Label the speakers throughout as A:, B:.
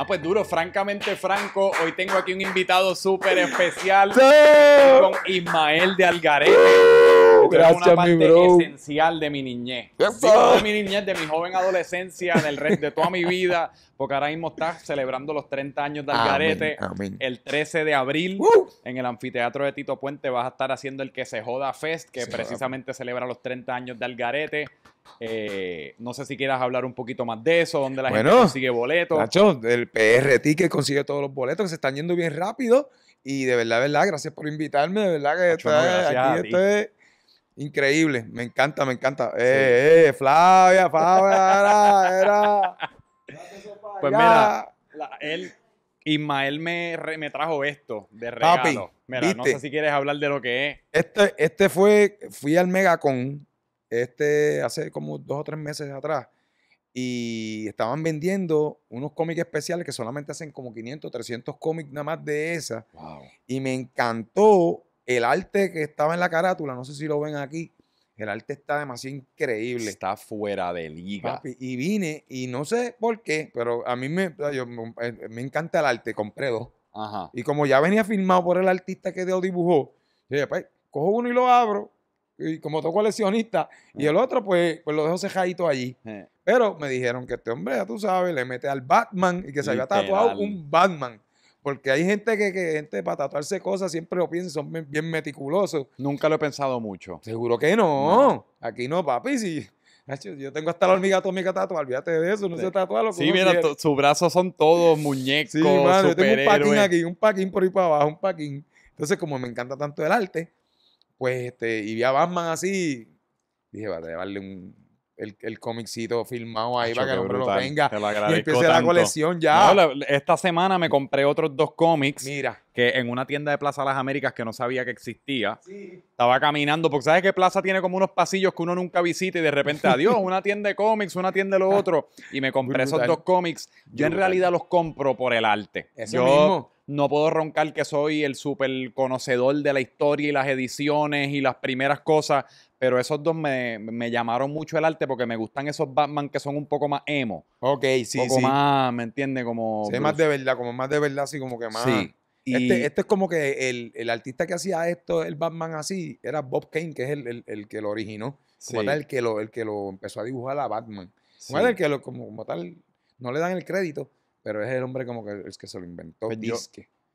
A: Ah, pues duro, francamente franco, hoy tengo aquí un invitado súper especial con Ismael de Algarete bro. Gracias, es una parte esencial de mi niñez. de mi niñez, de mi joven adolescencia, del resto de toda mi vida, porque ahora mismo estás celebrando los 30 años de Algarete. El 13 de abril, en el anfiteatro de Tito Puente, vas a estar haciendo el Que se joda Fest, que precisamente celebra los 30 años de Algarete. Eh, no sé si quieras hablar un poquito más de eso, donde la gente consigue boletos. Nacho,
B: el PRT que consigue todos los boletos, que se están yendo bien rápido. Y de verdad, verdad, gracias por invitarme. De verdad que este, aquí estoy Increíble, me encanta, me encanta. Eh, eh, Flavia, Flavia, era, Pues mira,
A: él, Ismael me, trajo esto de regalo. mira, no sé si quieres hablar de lo que es.
B: Este, este fue, fui al Megacon este, hace como dos o tres meses atrás y estaban vendiendo unos cómics especiales que solamente hacen como 500, 300 cómics nada más de esa. Y me encantó el arte que estaba en la carátula, no sé si lo ven aquí, el arte está demasiado increíble. Está fuera de liga. y vine y no sé por qué, pero a mí me, eh, me encanta el arte, compré dos. Y como ya venía firmado por el artista que Dios dibujó, pues, cojo uno y lo abro, y como todo coleccionista, y el otro, pues, pues lo dejo cejadito allí. Eh. Pero me dijeron que este hombre, ya tú sabes, le mete al Batman y que se había tatuado un Batman. Porque hay gente que, que gente para tatuarse cosas siempre lo piensa, son bien meticulosos. Nunca lo he pensado mucho. Seguro que no. Aquí no, papi. yo tengo hasta la hormiga atómica tatuada, olvídate de eso, no se tatúa lo que Sí, mira, sus brazos son todos muñecos, Sí, mano, yo tengo un paquín aquí, un paquín por ahí para abajo, un paquín. Entonces, como me encanta tanto el arte, pues, este, y vi a Batman así, dije, vale, darle un, el, el cómicito filmado ahí para que el hombre lo tenga. y la colección ya.
A: esta semana me compré otros dos cómics. Mira. Que en una tienda de Plaza Las Américas que no sabía que existía. Estaba caminando, porque sabes que Plaza tiene como unos pasillos que uno nunca visita y de repente, adiós, una tienda de cómics, una tienda de lo ah, otro. Y me compré esos dos cómics. Yo en realidad los compro por el arte. Yo, no puedo roncar que soy el súper conocedor de la historia y las ediciones y las primeras cosas, pero esos dos me, llamaron mucho el arte porque me gustan esos Batman que son un poco más emo. Ok, sí, sí. un poco más, ¿me
B: entiendes? Como. más de verdad, como más de verdad, así como que más. Sí. Este, este, es como que el, el, artista que hacía esto, el Batman así, era Bob Kane, que es el, que lo originó. Sí. Como tal, el que lo, el que lo empezó a dibujar a Batman. el que lo, como, tal, no le dan el crédito, pero es el hombre como que el que se lo inventó. Pues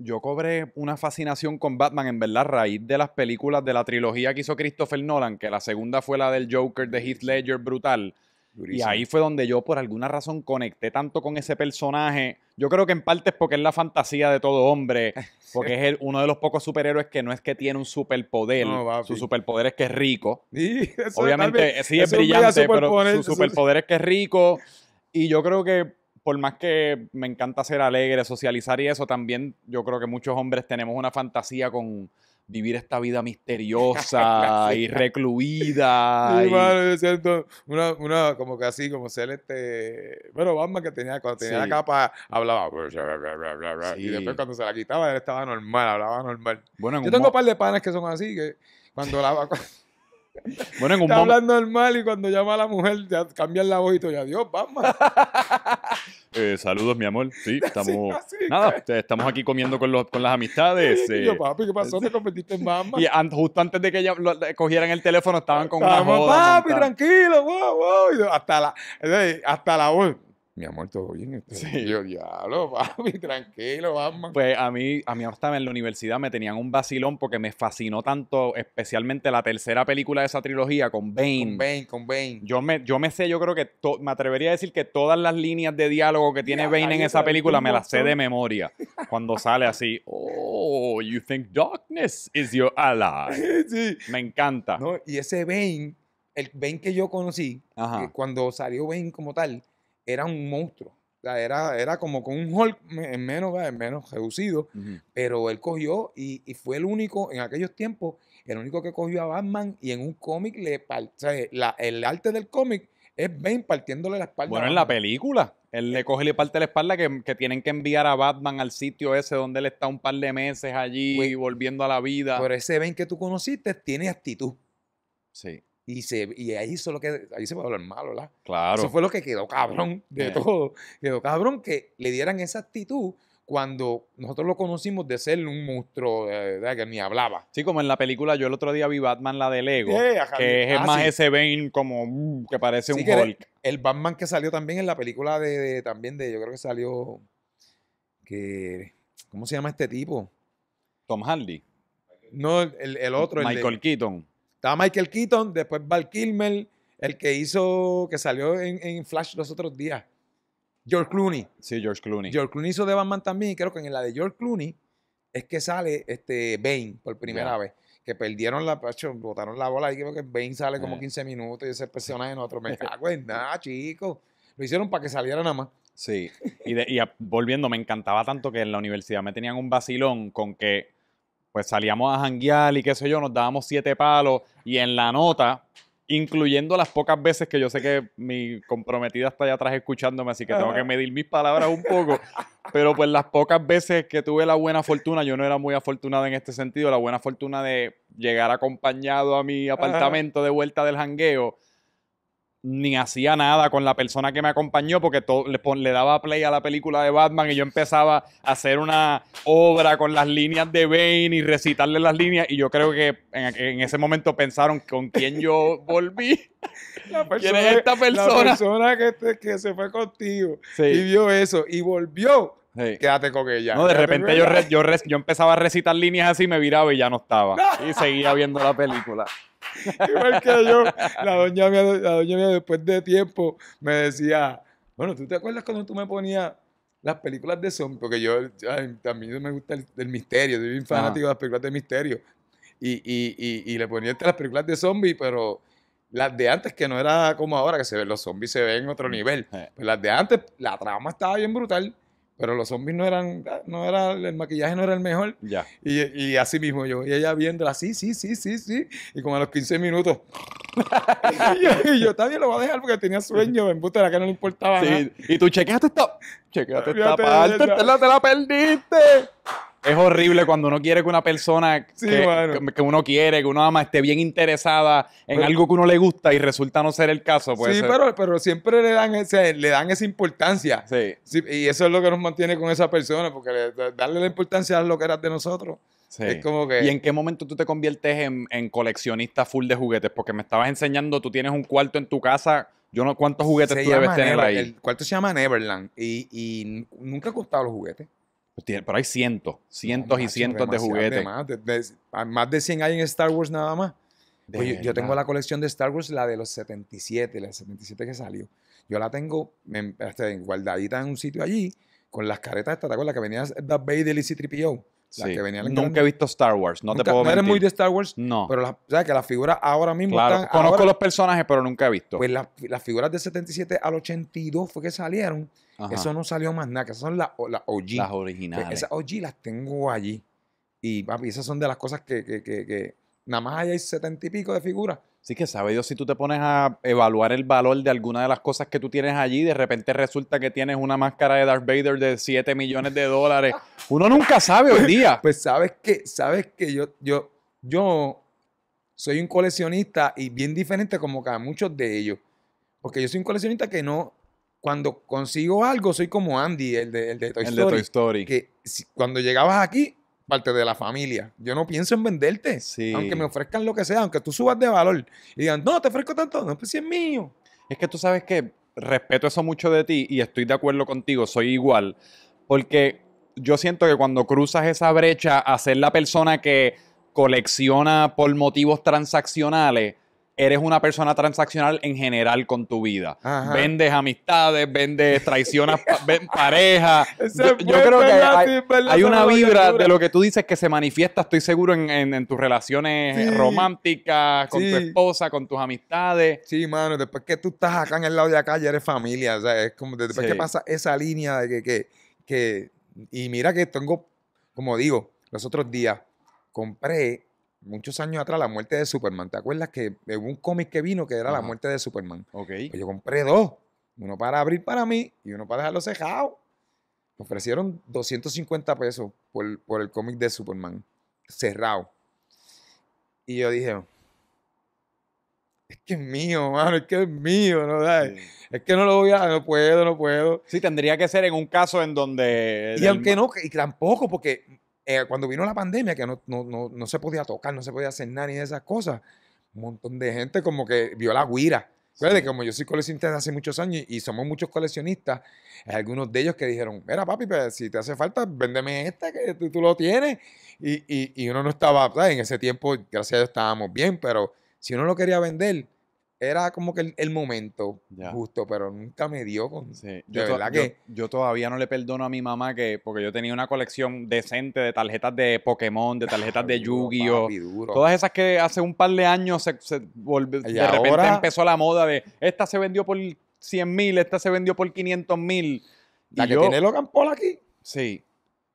B: yo cobré una fascinación con Batman,
A: en verdad, a raíz de las películas de la trilogía que hizo Christopher Nolan, que la segunda fue la del Joker de Heath Ledger, brutal. Y ahí fue donde yo, por alguna razón, conecté tanto con ese personaje. Yo creo que en parte es porque es la fantasía de todo hombre, porque es uno de los pocos superhéroes que no es que tiene un superpoder. su superpoder es que es rico. Obviamente, sí es brillante, pero su superpoder es que es rico. Y yo creo que por más que me encanta ser alegre, socializar y eso, también yo creo que muchos hombres tenemos una fantasía con vivir esta vida misteriosa y recluida.
B: una, como que así, como ser este, bueno, vamos, que tenía, cuando tenía la capa, hablaba, y después cuando se la quitaba, él estaba normal, hablaba normal. yo tengo un par de panes que son así, que cuando la... Bueno, en un momento. hablando normal y cuando llama la mujer, ya cambian la voz y todo. adiós, vamos.
A: Eh, saludos, mi amor. Sí, estamos. aquí comiendo con, las amistades. Y eh.
B: papi, ¿qué pasó? Te convertiste en mamá Y
A: justo antes de que ella cogieran el teléfono, estaban con Estamos, una joda. Papi,
B: tranquilo, wow, hasta la, eh, hasta la voz mi amor, todo bien. Este? Sí. yo,
A: diablo, papi,
B: tranquilo, vamos.
A: Pues a mí, a mí hasta en la universidad me tenían un vacilón porque me fascinó tanto, especialmente la tercera película de esa trilogía con Bane. Con Bane, con Bane. Yo me, yo me sé, yo creo que me atrevería a decir que todas las líneas de diálogo que tiene Bane en esa película me las sé de memoria. Cuando sale así, oh, you think darkness is your
B: ally. Me encanta. No, y ese Bane, el Bane que yo conocí, cuando salió Bane como tal, era un monstruo. era, era como con un Hulk en menos, menos reducido, pero él cogió y, fue el único, en aquellos tiempos, el único que cogió a Batman y en un cómic le el arte del cómic es Ben partiéndole la espalda. Bueno, en la
A: película. Él le coge y le parte la espalda que, tienen que enviar a Batman al sitio ese donde él está un par de meses allí y pues volviendo a la
B: vida. Pero ese Ben que tú conociste tiene actitud. Sí. Y, ahí hizo que. se puede hablar mal, ¿verdad? Claro. Eso fue lo que quedó cabrón de eh. todo. Quedó cabrón que le dieran esa actitud cuando nosotros lo conocimos de ser un monstruo eh, que ni hablaba. Sí, como en la película, yo el otro día vi Batman, la de Lego, eh, que es ah, más ese Bane como uh, que parece un Hulk. El, Batman que salió también en la película de, también de, yo creo que salió, que, ¿cómo se llama este tipo? Tom Hardy. No, el, el otro. Michael Keaton. Estaba Michael Keaton, después Val Kilmer, el que hizo, que salió en, Flash los otros días. George Clooney. Sí, George Clooney. George Clooney hizo de Batman también, y creo que en la de George Clooney es que sale este Bane por primera vez que perdieron la, botaron la bola creo que Bane sale como 15 eh. minutos y ese personaje otro. me cago en nada, chicos. Lo hicieron para que saliera nada más. Sí, y,
A: volviendo, me encantaba tanto que en la universidad me tenían un vacilón con que pues salíamos a janguear y qué sé yo, nos dábamos siete palos y en la nota, incluyendo las pocas veces que yo sé que mi comprometida está allá atrás escuchándome, así que tengo que medir mis palabras un poco, pero pues las pocas veces que tuve la buena fortuna, yo no era muy afortunado en este sentido, la buena fortuna de llegar acompañado a mi apartamento de vuelta del jangueo ni hacía nada con la persona que me acompañó porque le, daba play a la película de Batman y yo empezaba a hacer una obra con las líneas de Bane y recitarle las líneas y yo creo que en, ese momento pensaron con quién yo volví.
B: La es esta persona? La persona que, se fue contigo y vio eso y
A: volvió
B: Quédate con ella. No, de repente yo,
A: yo, yo, empezaba a recitar líneas así, me viraba y ya no estaba. y seguía viendo la película.
B: Igual que yo, la doña, mía, la doña mía después de tiempo me decía, bueno, ¿tú te acuerdas cuando tú me ponías las películas de zombies? Porque yo, también me gusta el, misterio, soy bien fanático de las películas de misterio. Y, y, y, y le ponía las películas de zombies, pero las de antes, que no era como ahora, que se ven, los zombies se ven en otro nivel. Pues las de antes, la trama estaba bien brutal pero los zombies no eran, ah, no era, el maquillaje no era el mejor. Ya. Y, y, así mismo yo, y ella viéndola, sí, sí, sí, sí, sí, y como a los 15 minutos. y, yo, también lo voy a dejar porque tenía sueño, en busca de la que no le importaba sí. Y tú chequeaste esta, chequeaste esta parte, te la perdiste.
A: Es horrible cuando uno quiere que una persona que, uno quiere, que uno ama, esté bien interesada en algo que uno le gusta y resulta no ser el caso. Puede sí, eh.
B: Pero, siempre le dan, le dan esa importancia. Y eso es lo que nos mantiene con esa persona, porque darle la importancia a lo que eras de nosotros. como que... ¿Y en
A: qué momento tú te conviertes en, coleccionista full de juguetes? Porque me estabas enseñando, tú tienes un cuarto en tu casa. Yo no, ¿Cuántos juguetes tú debes tener ahí? El
B: cuarto se llama Neverland y, y nunca he costado los juguetes.
A: Pues pero hay cientos, cientos y cientos de juguetes. más,
B: de, 100 hay en Star Wars nada más. yo tengo la colección de Star Wars, la de los 77, la de 77 que salió. Yo la tengo este, guardadita en un sitio allí, con las caretas estas, ¿te acuerdas? Que venía The Vader del C-3PO. Nunca he visto Star Wars, no te puedo eres muy de Star Wars, no. Pero ¿sabes que las figuras ahora mismo claro, están Conozco los personajes, pero nunca he visto. Pues las, figuras de 77 al 82 fue que salieron. Eso no salió más nada, que esas son las, OG. Las originales. Esas OG las tengo allí. Y esas son de las cosas que, que, que, nada más hay setenta y pico de figuras. Sí que sabe Dios, si tú te pones a
A: evaluar el valor de alguna de las cosas que tú tienes allí, de repente resulta que tienes una máscara de Darth Vader
B: de 7 millones de dólares. Uno nunca sabe hoy día. Pues, sabes que, sabes que yo, yo, yo soy un coleccionista y bien diferente como cada muchos de ellos. Porque yo soy un coleccionista que no, cuando consigo algo, soy como Andy, el de, el de Toy Story. El de Toy Story. Que cuando llegabas aquí, parte de la familia. Yo no pienso en venderte. Aunque me ofrezcan lo que sea, aunque tú subas de valor y digan, no, te ofrezco tanto, no, pues si es mío. Es que tú sabes que
A: respeto eso mucho de ti y estoy de acuerdo contigo, soy igual. Porque yo siento que cuando cruzas esa brecha a ser la persona que colecciona por motivos transaccionales, eres una persona transaccional en general con tu vida. Vendes amistades, vendes, traicionas parejas. pareja. Yo, creo que hay, hay una vibra de lo que tú dices que se manifiesta, estoy seguro, en,
B: tus relaciones románticas, con tu esposa, con tus amistades. Sí, mano, después que tú estás acá en el lado de acá, ya eres familia. O sea, es como después que pasa esa línea de que, que, que. Y mira que tengo, como digo, los otros días compré muchos años atrás la muerte de Superman. ¿Te acuerdas que hubo un cómic que vino que era la muerte de Superman? Ok. Pues yo compré dos. Uno para abrir para mí y uno para dejarlo cerrado. Me ofrecieron 250 pesos por, el cómic de Superman, cerrado. Y yo dije, es que es mío, mano, es que es mío, ¿no? Es que no lo voy a, no puedo, no puedo. Sí, tendría que ser en un caso en donde... Y aunque no, y tampoco, porque eh, cuando vino la pandemia, que no, no, no, no, se podía tocar, no se podía hacer nada ni de esas cosas, un montón de gente como que vio la guira. Sí. Como yo soy coleccionista desde hace muchos años y somos muchos coleccionistas, algunos de ellos que dijeron, mira papi, pues, si te hace falta, véndeme esta que tú, lo tienes. Y, y, y, uno no estaba, en ese tiempo, gracias a Dios, estábamos bien, pero si uno lo quería vender, era como que el, momento justo, pero nunca me dio con... verdad que... Yo, todavía no le perdono
A: a mi mamá que... Porque yo tenía una colección decente de tarjetas de Pokémon, de tarjetas de Yu-Gi-Oh! Todas esas que hace un par de años se, volvió, de repente empezó la moda de esta se vendió por 100 mil, esta se vendió por 500 mil.
B: ¿La que tiene Logan
A: Paul aquí? Sí.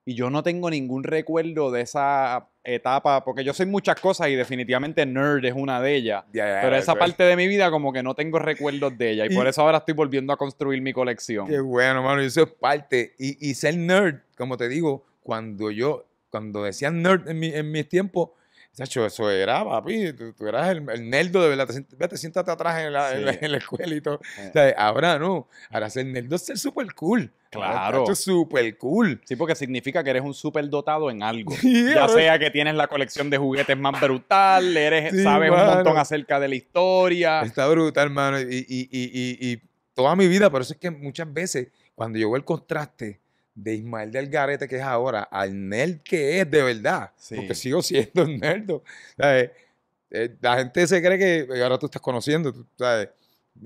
A: Y yo no tengo ningún recuerdo de esa etapa, porque yo soy muchas cosas y definitivamente nerd es una de ellas. pero esa parte de mi vida como que no tengo
B: recuerdos de ella y, por eso ahora estoy volviendo a construir mi colección. Qué bueno, mano, eso es parte. Y, y ser nerd, como te digo, cuando yo, cuando decían nerd en, mi, en mis tiempos, eso era, papi, tú, eras el, el, nerdo de verdad, te, siéntate atrás en la, escuela y todo. Eh. ahora no, ahora ser nerdo es ser súper cool. Claro. Super
A: súper cool. Sí, porque significa que eres un súper dotado en algo. ya sea que tienes la colección de
B: juguetes más brutal, eres, sabes un montón acerca de la historia. Está brutal, hermano, y, y toda mi vida, pero eso es que muchas veces cuando llegó el contraste de Ismael del Garete, que es ahora, al nerd que es de verdad. Porque sigo siendo un nerd. Eh, la gente se cree que ahora tú estás conociendo, ¿sabes?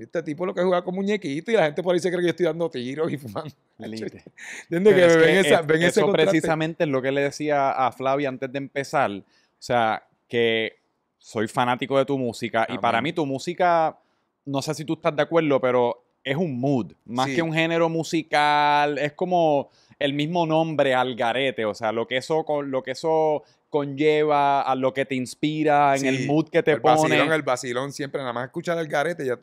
B: Este tipo lo que juega con muñequito y la gente por ahí se cree que yo estoy dando tiros y fumando. Que ven, eso precisamente
A: es lo que le decía a Flavia antes de empezar. O sea, que soy fanático de tu música y para mí tu música, no sé si tú estás de acuerdo, pero es un mood, más que un género musical, es como el mismo nombre al garete, o sea, lo que eso, lo que eso conlleva, a lo
B: que te inspira, en el mood que te el pone. Vacilón, el vacilón siempre, nada más escuchar el garete, ya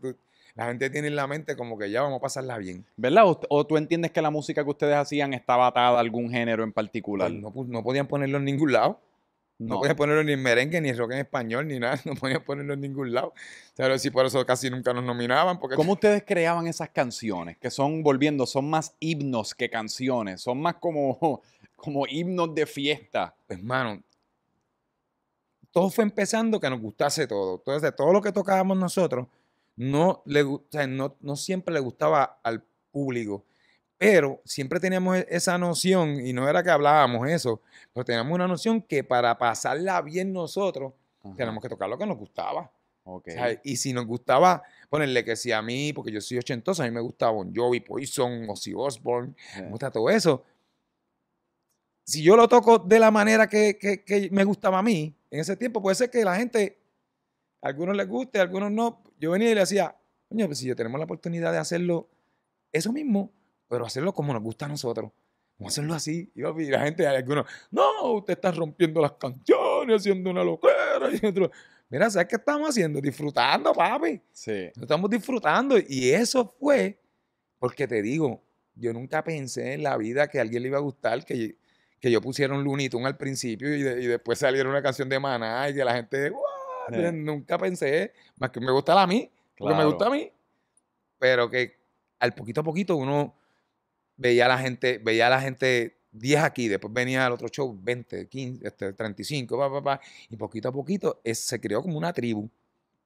B: la gente tiene en la mente como que ya vamos a pasarla bien. ¿Verdad? ¿O, tú entiendes que la música que ustedes hacían estaba atada a algún género en particular? Pues pues, no podían ponerlo en ningún lado. No, podía ponerlo ni en merengue, ni en rock en español, ni nada. No podía ponerlo en ningún lado. O sí, por eso casi nunca nos nominaban. Porque... ¿Cómo
A: ustedes creaban esas canciones? Que son, volviendo, son más himnos que canciones.
B: Son más como, como himnos de fiesta. Hermano, pues, todo fue empezando que nos gustase todo. Entonces, todo lo que tocábamos nosotros, no, le, no, no siempre le gustaba al público. Pero siempre teníamos e, esa noción, y no era que hablábamos eso, pero teníamos una noción que para pasarla bien nosotros, tenemos que tocar lo que nos gustaba. y si nos gustaba, ponerle que si a mí, porque yo soy ochentoso, a mí me gustaba Bon Jovi, Poison, Ozzy Osbourne, me eh. gusta todo eso. Si yo lo toco de la manera que, me gustaba a mí, en ese tiempo puede ser que la gente, a algunos les guste, algunos no. Yo venía y le decía, coño, pues si yo tenemos la oportunidad de hacerlo, eso mismo, pero hacerlo como nos gusta a nosotros. Vamos hacerlo así. Y la gente, algunos, no, usted está rompiendo las canciones, haciendo una locura mira, ¿sabes qué estamos haciendo? Disfrutando, papi. Sí. estamos disfrutando. Y eso fue, porque te digo, yo nunca pensé en la vida que a alguien le iba a gustar, que, que yo pusiera un Looney al principio y, después saliera una canción de Maná y que la gente, Wow, eh. Nunca pensé, más que me gusta a mí, claro. me gusta a mí. Pero que al poquito a poquito uno veía la gente, veía la gente 10 aquí, después venía al otro show 20, 15, 35, va va y poquito a poquito se creó como una tribu.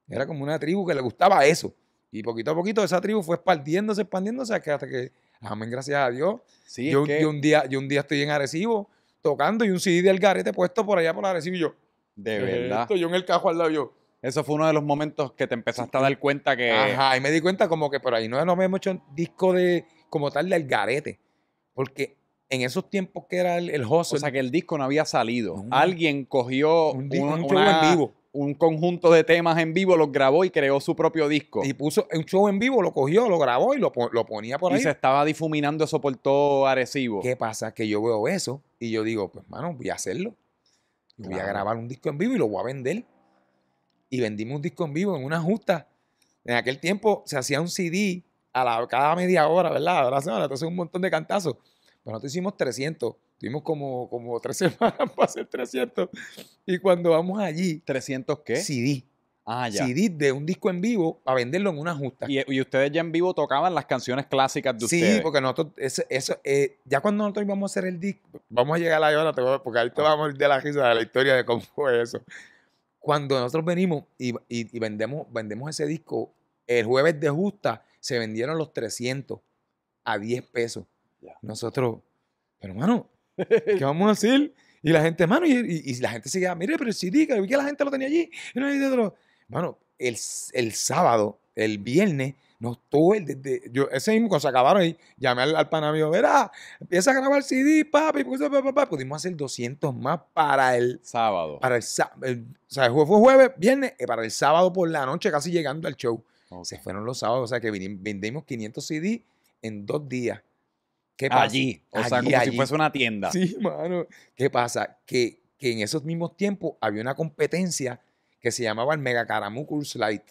B: Era como una tribu que le gustaba eso. Y poquito a poquito esa tribu fue expandiéndose, expandiéndose hasta que, amén, gracias a Dios. yo, un día, yo un día estoy en Arecibo tocando y un CD del garete puesto por allá por Arecibo y yo. De
A: verdad. Estoy
B: yo en el cajo al lado yo. Eso fue uno de los momentos que te empezaste a dar cuenta que. Ajá, y me di cuenta como que por ahí no, no me hemos hecho un disco de como tal del garete. Porque en esos tiempos que era el, el O sea, que el disco no había salido. Alguien cogió un,
A: conjunto de temas en vivo, los grabó y creó su propio disco. Y puso un
B: show en vivo, lo cogió, lo grabó y lo, ponía por ahí. Y se estaba difuminando eso por todo Arecibo. ¿Qué pasa? Que yo veo eso y yo digo, pues, mano, voy a hacerlo. voy a grabar un disco en vivo y lo voy a vender. Y vendimos un disco en vivo en una justa. En aquel tiempo se hacía un CD cada media hora, ¿verdad? A la entonces un montón de cantazos. Pero pues nosotros hicimos 300. Tuvimos como, como tres semanas para hacer 300. Y cuando vamos allí. ¿300 qué? CD. Ah, ya. CD de un disco en vivo a venderlo en una justa. Y, ustedes ya en vivo tocaban las canciones clásicas de ustedes. Sí, porque nosotros, eso, eh, ya cuando nosotros íbamos a hacer el disco, vamos a llegar a la hora, porque ahí te ah. vamos a ir de la risa de la historia de cómo fue eso. Cuando nosotros venimos y, vendemos, vendemos ese disco el jueves de justa, se vendieron los 300 a 10 pesos. Nosotros, pero hermano, ¿qué vamos a hacer? Y la gente, hermano, y, la gente se mire, pero si diga, vi que la gente lo tenía allí. Bueno, el, sábado, el viernes, no, todo el desde. Yo, ese mismo, cuando se acabaron ahí, llamé al, al verá, empieza a grabar CD, papi, Pudimos hacer 200 más para el. Sábado. Para o sea, fue jueves, viernes, eh, para el sábado por la noche, casi llegando al show. Se fueron los sábados, o sea que vendimos 500 CD en dos días. ¿Qué Allí, o sea, como si fuese una tienda. Sí, mano. ¿Qué pasa? Que, en esos mismos tiempos había una competencia que se llamaba el Mega Caramu Light,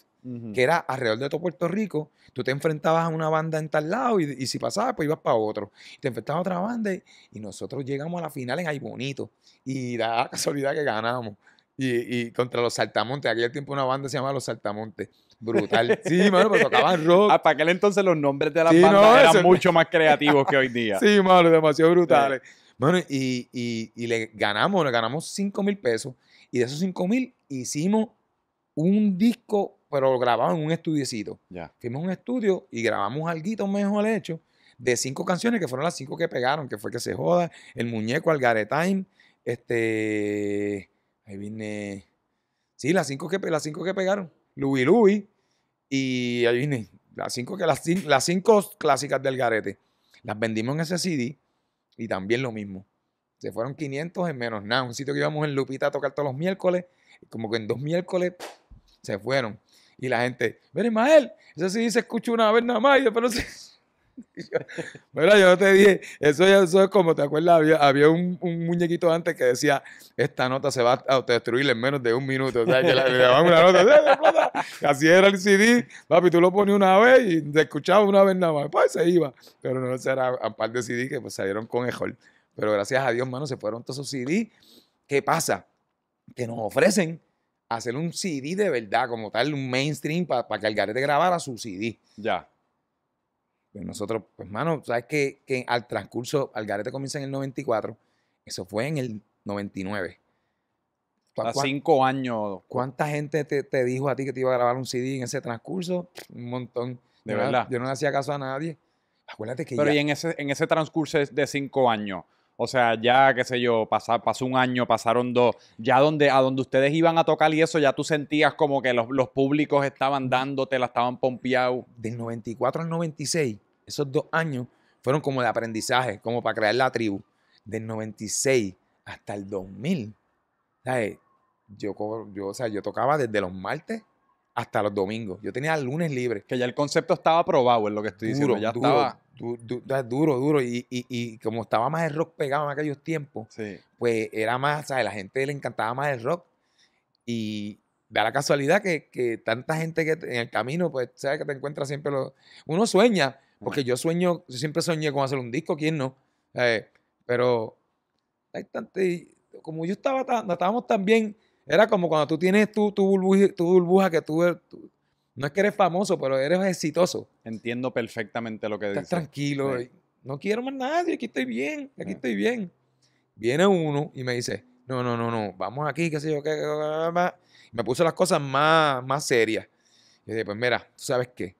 B: que era alrededor de todo Puerto Rico. Tú te enfrentabas a una banda en tal lado y, si pasabas, pues ibas para otro. Te enfrentabas a otra banda y, nosotros llegamos a la final en Ay Bonito. Y la casualidad que ganamos. Y, y, contra los Saltamontes. Aquel tiempo una banda se llamaba Los Saltamontes. Brutal. Sí, mano, pero tocaban rock. Hasta aquel entonces los nombres de las bandas eran mucho más creativos que hoy día. Sí, mano, demasiado brutales. Bueno, y, le ganamos, le ganamos 5 mil pesos. Y de esos 5 mil hicimos un disco, pero lo grabamos en un estudiecito. Ya. Fuimos un estudio y grabamos algo mejor hecho de cinco canciones que fueron las cinco que pegaron, que fue Que se joda, El Muñeco, Gare Time, este... Ahí viene... Sí, las cinco que, las cinco que pegaron. Louis Louis, y las cinco, que las, las cinco clásicas del garete. Las vendimos en ese CD y también lo mismo. Se fueron 500 en menos nada. Un sitio que íbamos en Lupita a tocar todos los miércoles, como que en dos miércoles se fueron. Y la gente, ven Ismael, ese CD se escuchó una vez nada más y después no se bueno, yo te dije, eso, eso es como, ¿te acuerdas? Había, había un, muñequito antes que decía, esta nota se va a destruir en menos de un minuto. O sea, le una nota, así era el CD, papi, tú lo ponías una vez y te escuchabas una vez nada más, pues se iba. Pero no, era un par de CD que pues, salieron con mejor. Pero gracias a Dios, mano, se fueron todos esos CD. ¿Qué pasa? Que nos ofrecen hacer un CD de verdad, como tal, un mainstream para que el garete grabara su CD. Ya. Pues, nosotros, pues mano, sabes que, que al transcurso, Algarete comienza en el 94, eso fue en el 99. A cinco años. ¿Cuánta gente te, dijo a ti que te iba a grabar un CD en ese transcurso? Un montón. De verdad. yo no le hacía caso a nadie. Acuérdate que Pero y
A: en ese, en ese transcurso de cinco años, o sea, ya, qué sé yo, pasó un año, pasaron dos. Ya donde, a donde ustedes iban a tocar y eso, ya tú sentías como que los, públicos estaban dándote, la estaban pompeados.
B: Del 94 al 96, esos dos años fueron como de aprendizaje, como para crear la tribu. Del 96 hasta el 2000, Yo, yo, o sea, yo tocaba desde los martes hasta los domingos. Yo tenía lunes libre. Que ya el concepto estaba aprobado, es lo que estoy diciendo. Ya duro, estaba. duro, duro. Y, y, y, como estaba más el rock pegado en aquellos tiempos, sí. pues era más, ¿sabes? La gente le encantaba más el rock. Y da la casualidad que, que tanta gente que en el camino, pues, ¿sabes? Que te encuentras siempre lo... Uno sueña, porque yo sueño, yo siempre soñé con hacer un disco, ¿quién no? Eh, pero hay tanto. Como yo estaba no estábamos tan bien era como cuando tú tienes tu, tu, burbuja, tu burbuja que tú, No es que eres famoso, pero eres exitoso. Entiendo perfectamente lo que Estás tranquilo. No quiero más nadie, aquí estoy bien, aquí estoy bien. Viene uno y me dice, no, no, no, no, vamos aquí, qué sé yo, qué... me puso las cosas más, más serias. Yo dije, pues mira, tú sabes qué,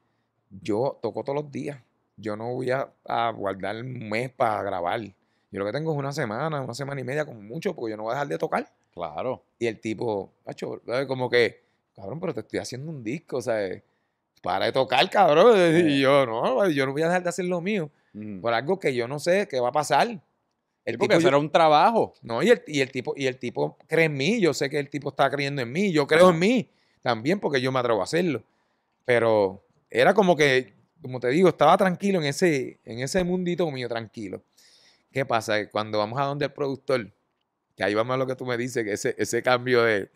B: yo toco todos los días. Yo no voy a, a guardar un mes para grabar. Yo lo que tengo es una semana, una semana y media como mucho, porque yo no voy a dejar de tocar. Claro. Y el tipo, como que, cabrón, pero te estoy haciendo un disco, o sea, Para de tocar, cabrón. Y yo, no, yo no voy a dejar de hacer lo mío. Por algo que yo no sé qué va a pasar. El porque era un trabajo. No, y el, tipo, y el tipo cree en mí. Yo sé que el tipo está creyendo en mí. Yo creo en mí también porque yo me atrevo a hacerlo. Pero era como que, como te digo, estaba tranquilo en ese, en ese mundito mío, tranquilo. ¿Qué pasa? Cuando vamos a donde el productor, que ahí va más lo que tú me dices, que ese, ese cambio de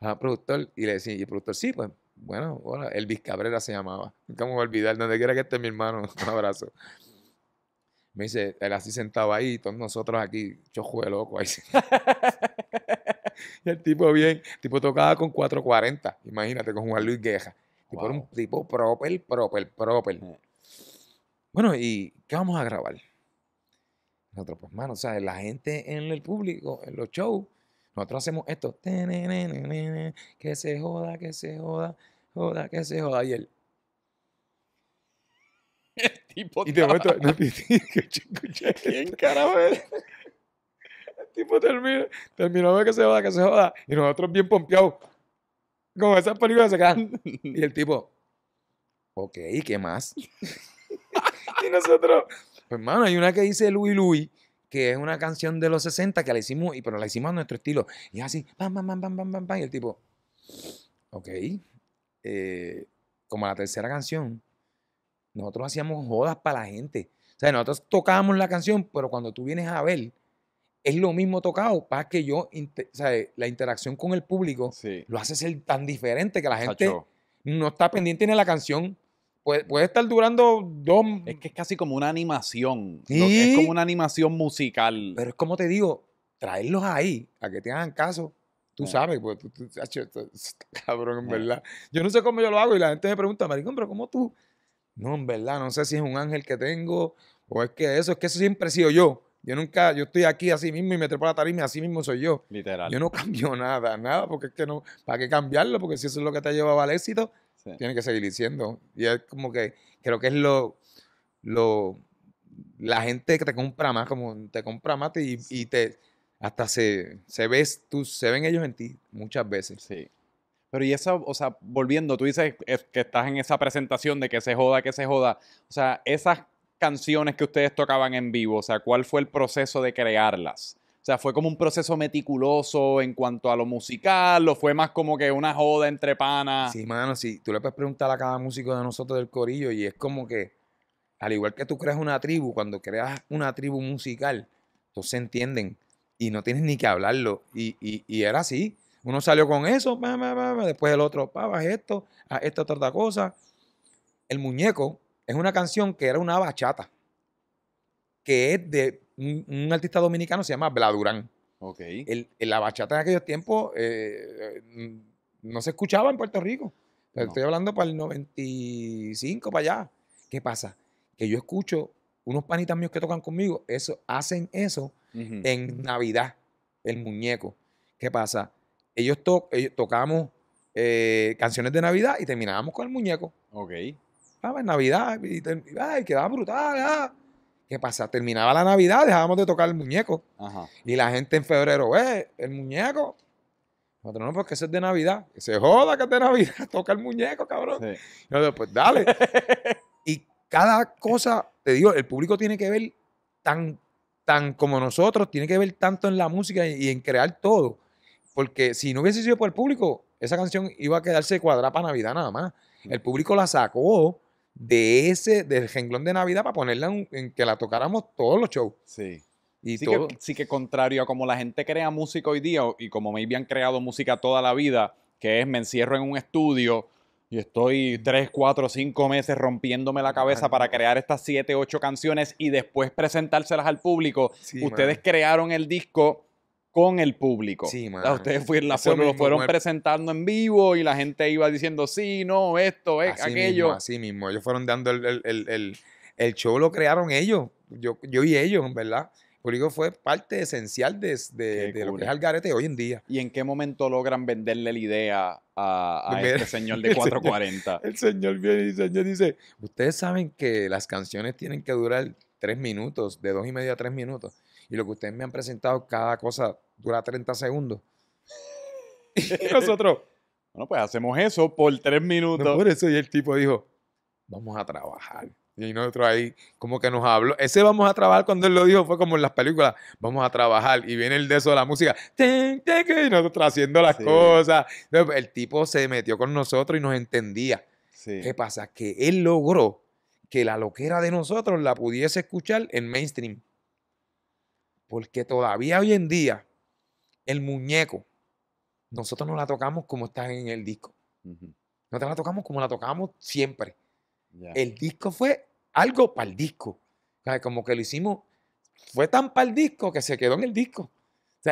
B: ah, productor, y le decía, y productor, sí, pues, bueno, hola, Elvis Cabrera se llamaba. Nunca me voy a olvidar, donde quiera que esté mi hermano, un abrazo. Me dice, él así sentaba ahí, todos nosotros aquí, yo jugué loco ahí. y el tipo bien, tipo tocaba con 440, imagínate, con Juan Luis Guerra. Tipo un tipo proper, proper, proper. Eh. Bueno, ¿y qué vamos a grabar? Nosotros, pues, mano, o sea, la gente en el público, en los shows, nosotros hacemos esto. Que se joda, que se joda, joda, que se joda. Y él. El tipo Y de momento, ¿Quién carajo El tipo terminó de que se joda, que se joda. Y nosotros bien pompeados. Como esas películas se quedan. Y el tipo, ok, ¿qué más? y nosotros pues, hay una que dice Louis Louis, que es una canción de los 60 que la hicimos, y, pero la hicimos a nuestro estilo. Y es así, pam, pam, pam, pam, pam, pam, y el tipo, ok. Eh, como la tercera canción, nosotros hacíamos jodas para la gente. O sea, nosotros tocábamos la canción, pero cuando tú vienes a ver, es lo mismo tocado, para que yo, o sea, la interacción con el público lo hace ser tan diferente que la gente no está pendiente ni de la canción, Puede, estar durando dos. Es que es casi como una animación. es como una animación musical. Pero es como te digo, traerlos ahí a que te hagan caso. Tú ah. sabes, pues tú, tú, cabrón, en ah. verdad. Yo no sé cómo yo lo hago y la gente me pregunta, Maricón, pero ¿cómo tú? No, en verdad, no sé si es un ángel que tengo o es que eso, es que eso siempre he sido yo. Yo nunca, yo estoy aquí así mismo y me trepo a la tarima y así mismo soy yo. Literal. Yo no cambio nada, nada, porque es que no, ¿para qué cambiarlo? Porque si eso es lo que te ha llevado al éxito, tiene que seguir diciendo, Y es como que creo que es lo, lo la gente que te compra más, como te compra más y, y te hasta se, se ves, tú, se ven ellos en ti muchas veces. Sí. Pero y eso, o sea, volviendo, tú dices que estás en esa presentación de que se joda,
A: que se joda. O sea, esas canciones que ustedes tocaban en vivo, o sea, ¿cuál fue el proceso
B: de crearlas?
A: O sea, fue como un proceso meticuloso en cuanto a lo musical, Lo fue más como que una joda entre panas. Sí,
B: mano, sí. Tú le puedes preguntar a cada músico de nosotros del corillo y es como que, al igual que tú creas una tribu, cuando creas una tribu musical, todos se entienden y no tienes ni que hablarlo. Y, era así. Uno salió con eso, después el otro, pavas esto, a esta otra cosa. El muñeco es una canción que era una bachata, que es de un, artista dominicano se llama Bladurán. Ok. El, la bachata en aquellos tiempos eh, eh, no se escuchaba en Puerto Rico. Estoy hablando para el 95, para allá. ¿Qué pasa? Que yo escucho unos panitas míos que tocan conmigo, eso, hacen eso en Navidad, el muñeco. ¿Qué pasa? Ellos, tocamos eh, canciones de Navidad y terminábamos con el muñeco. Ok. Estaba en Navidad, y quedaba brutal. Ah. ¿Qué pasa? Terminaba la Navidad, dejábamos de tocar el muñeco. Y la gente en febrero, eh, el muñeco. Nosotros no, porque ese es de Navidad. se joda que es de Navidad, toca el muñeco, cabrón. Sí. Y pues dale. y cada cosa, te digo, el público tiene que ver tan, tan como nosotros, tiene que ver tanto en la música y, y en crear todo. Porque si no hubiese sido por el público, esa canción iba a quedarse cuadrada para Navidad nada más. El público la sacó de ese, del jenglón de Navidad para ponerla en, que la tocáramos todos los shows. Sí.
A: Y sí, Que, sí que contrario a como la gente crea música hoy día y como me habían creado música toda la vida, que es me encierro en un estudio y estoy tres, cuatro, cinco meses rompiéndome la cabeza para crear estas siete, ocho canciones y después presentárselas al público. Ustedes crearon el disco con el público. Sí, Ustedes fueron, la lo fueron
B: presentando en vivo y la gente iba diciendo, sí, no, esto,
A: es, eh, aquello. así
B: mismo, ellos fueron dando el, el, show, lo crearon ellos, yo, yo y ellos, ¿verdad? El público fue parte esencial de, de, lo que es Algarete hoy en día. ¿Y en qué momento logran venderle la idea a, a este señor de 440? el señor viene y dice, ustedes saben que las canciones tienen que durar tres minutos, de dos y medio a tres minutos y lo que ustedes me han presentado, cada cosa dura 30 segundos. y nosotros, bueno, pues hacemos eso por tres minutos. por eso, y el tipo dijo, vamos a trabajar. Y nosotros ahí, como que nos habló. Ese vamos a trabajar cuando él lo dijo, fue como en las películas, vamos a trabajar. Y viene el de eso de la música, y nosotros haciendo las cosas. Pues, el tipo se metió con nosotros y nos entendía. ¿Qué pasa? Que él logró que la loquera de nosotros la pudiese escuchar en mainstream. Porque todavía hoy en día, el muñeco, nosotros no la tocamos como está en el disco. Nosotros No la tocamos como la tocamos siempre. El disco fue algo para el disco. como que lo hicimos, fue tan para el disco que se quedó en el disco.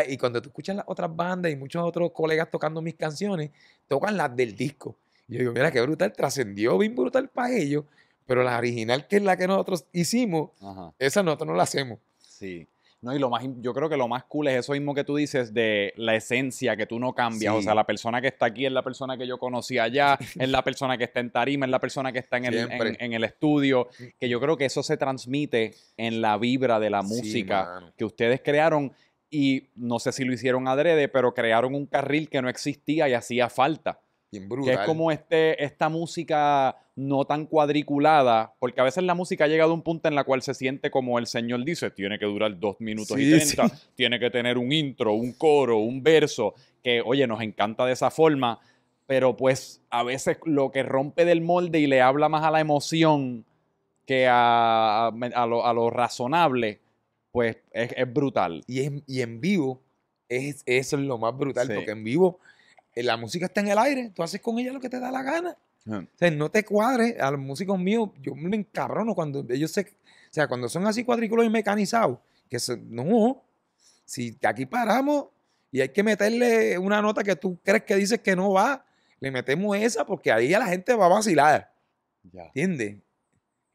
B: y cuando tú escuchas las otras bandas y muchos otros colegas tocando mis canciones, tocan las del disco. Y yo digo, mira qué brutal, trascendió bien brutal para ellos, pero la original, que es la que nosotros hicimos, esa nosotros no la hacemos. Sí. No, y
A: lo más, yo creo que lo más cool es eso mismo que tú dices de la esencia que tú no cambias. O sea, la persona que está aquí es la persona que yo conocí allá, es la persona que está en tarima, es la persona que está en el, en, el estudio. Que yo creo que eso se transmite en la vibra de la música que ustedes crearon. Y no sé si lo hicieron adrede, pero crearon un carril que no existía y hacía falta. Que es como este, esta música no tan cuadriculada, porque a veces la música ha llegado a un punto en la cual se siente como el señor dice, tiene que durar dos minutos y treinta, tiene que tener un intro, un coro, un verso, que oye, nos encanta de esa forma, pero pues a veces lo que rompe del molde y le habla más a la emoción que a, a, lo, a lo, razonable, pues es,
B: brutal. Y, en, y en vivo es, eso es lo más brutal, porque en vivo eh, la música está en el aire, tú haces con ella lo que te da la gana. O sea, no te cuadres. A los músicos míos, yo me encarrono cuando ellos se. O sea, cuando son así cuadrículos y mecanizados, que no. Si aquí paramos y hay que meterle una nota que tú crees que dices que no va, le metemos esa porque ahí a la gente va a vacilar. Ya. ¿Entiendes?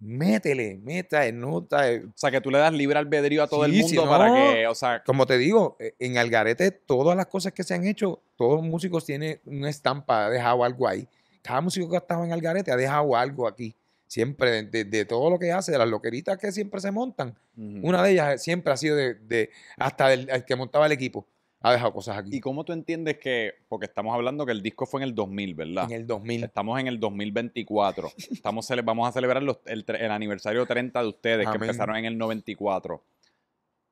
B: métele, meta, eh, nota. Eh. O sea, que tú le das libre albedrío a todo el mundo para que, Como te digo, e, en Algarete todas las cosas que se han hecho, todos los músicos tienen una estampa, ha dejado algo ahí. Cada músico que ha estado en Algarete ha dejado algo aquí. Siempre, de, todo lo que hace, de las loqueritas que siempre se montan. Una de ellas eh, siempre ha sido de, hasta el que montaba el equipo ha dejado cosas aquí. ¿Y cómo tú entiendes que, porque estamos hablando
A: que el disco fue en el 2000, ¿verdad? En el 2000. Estamos en el 2024. Estamos, vamos a celebrar el, aniversario 30 de ustedes, que empezaron en el 94.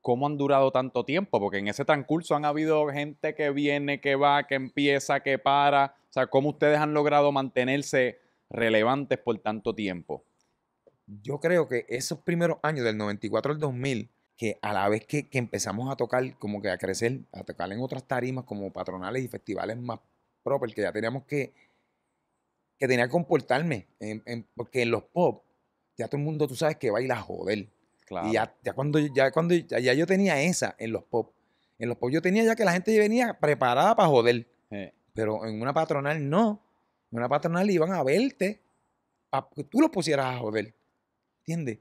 A: ¿Cómo han durado tanto tiempo? Porque en ese transcurso han habido gente que viene, que va, que empieza, que para. O sea, ¿cómo ustedes han logrado mantenerse relevantes por tanto
B: tiempo? Yo creo que esos primeros años, del 94 al 2000, que a la vez que, empezamos a tocar, como que a crecer, a tocar en otras tarimas como patronales y festivales más proper, que ya teníamos que, que tenía que comportarme, porque en los pop ya todo el mundo, tú sabes que baila joder. Y ya, ya cuando, ya, cuando ya, yo tenía esa en los pop, en los pop yo tenía ya que la gente venía preparada para joder, pero en una patronal no, en una patronal iban a verte, para que tú los pusieras a joder, ¿entiendes?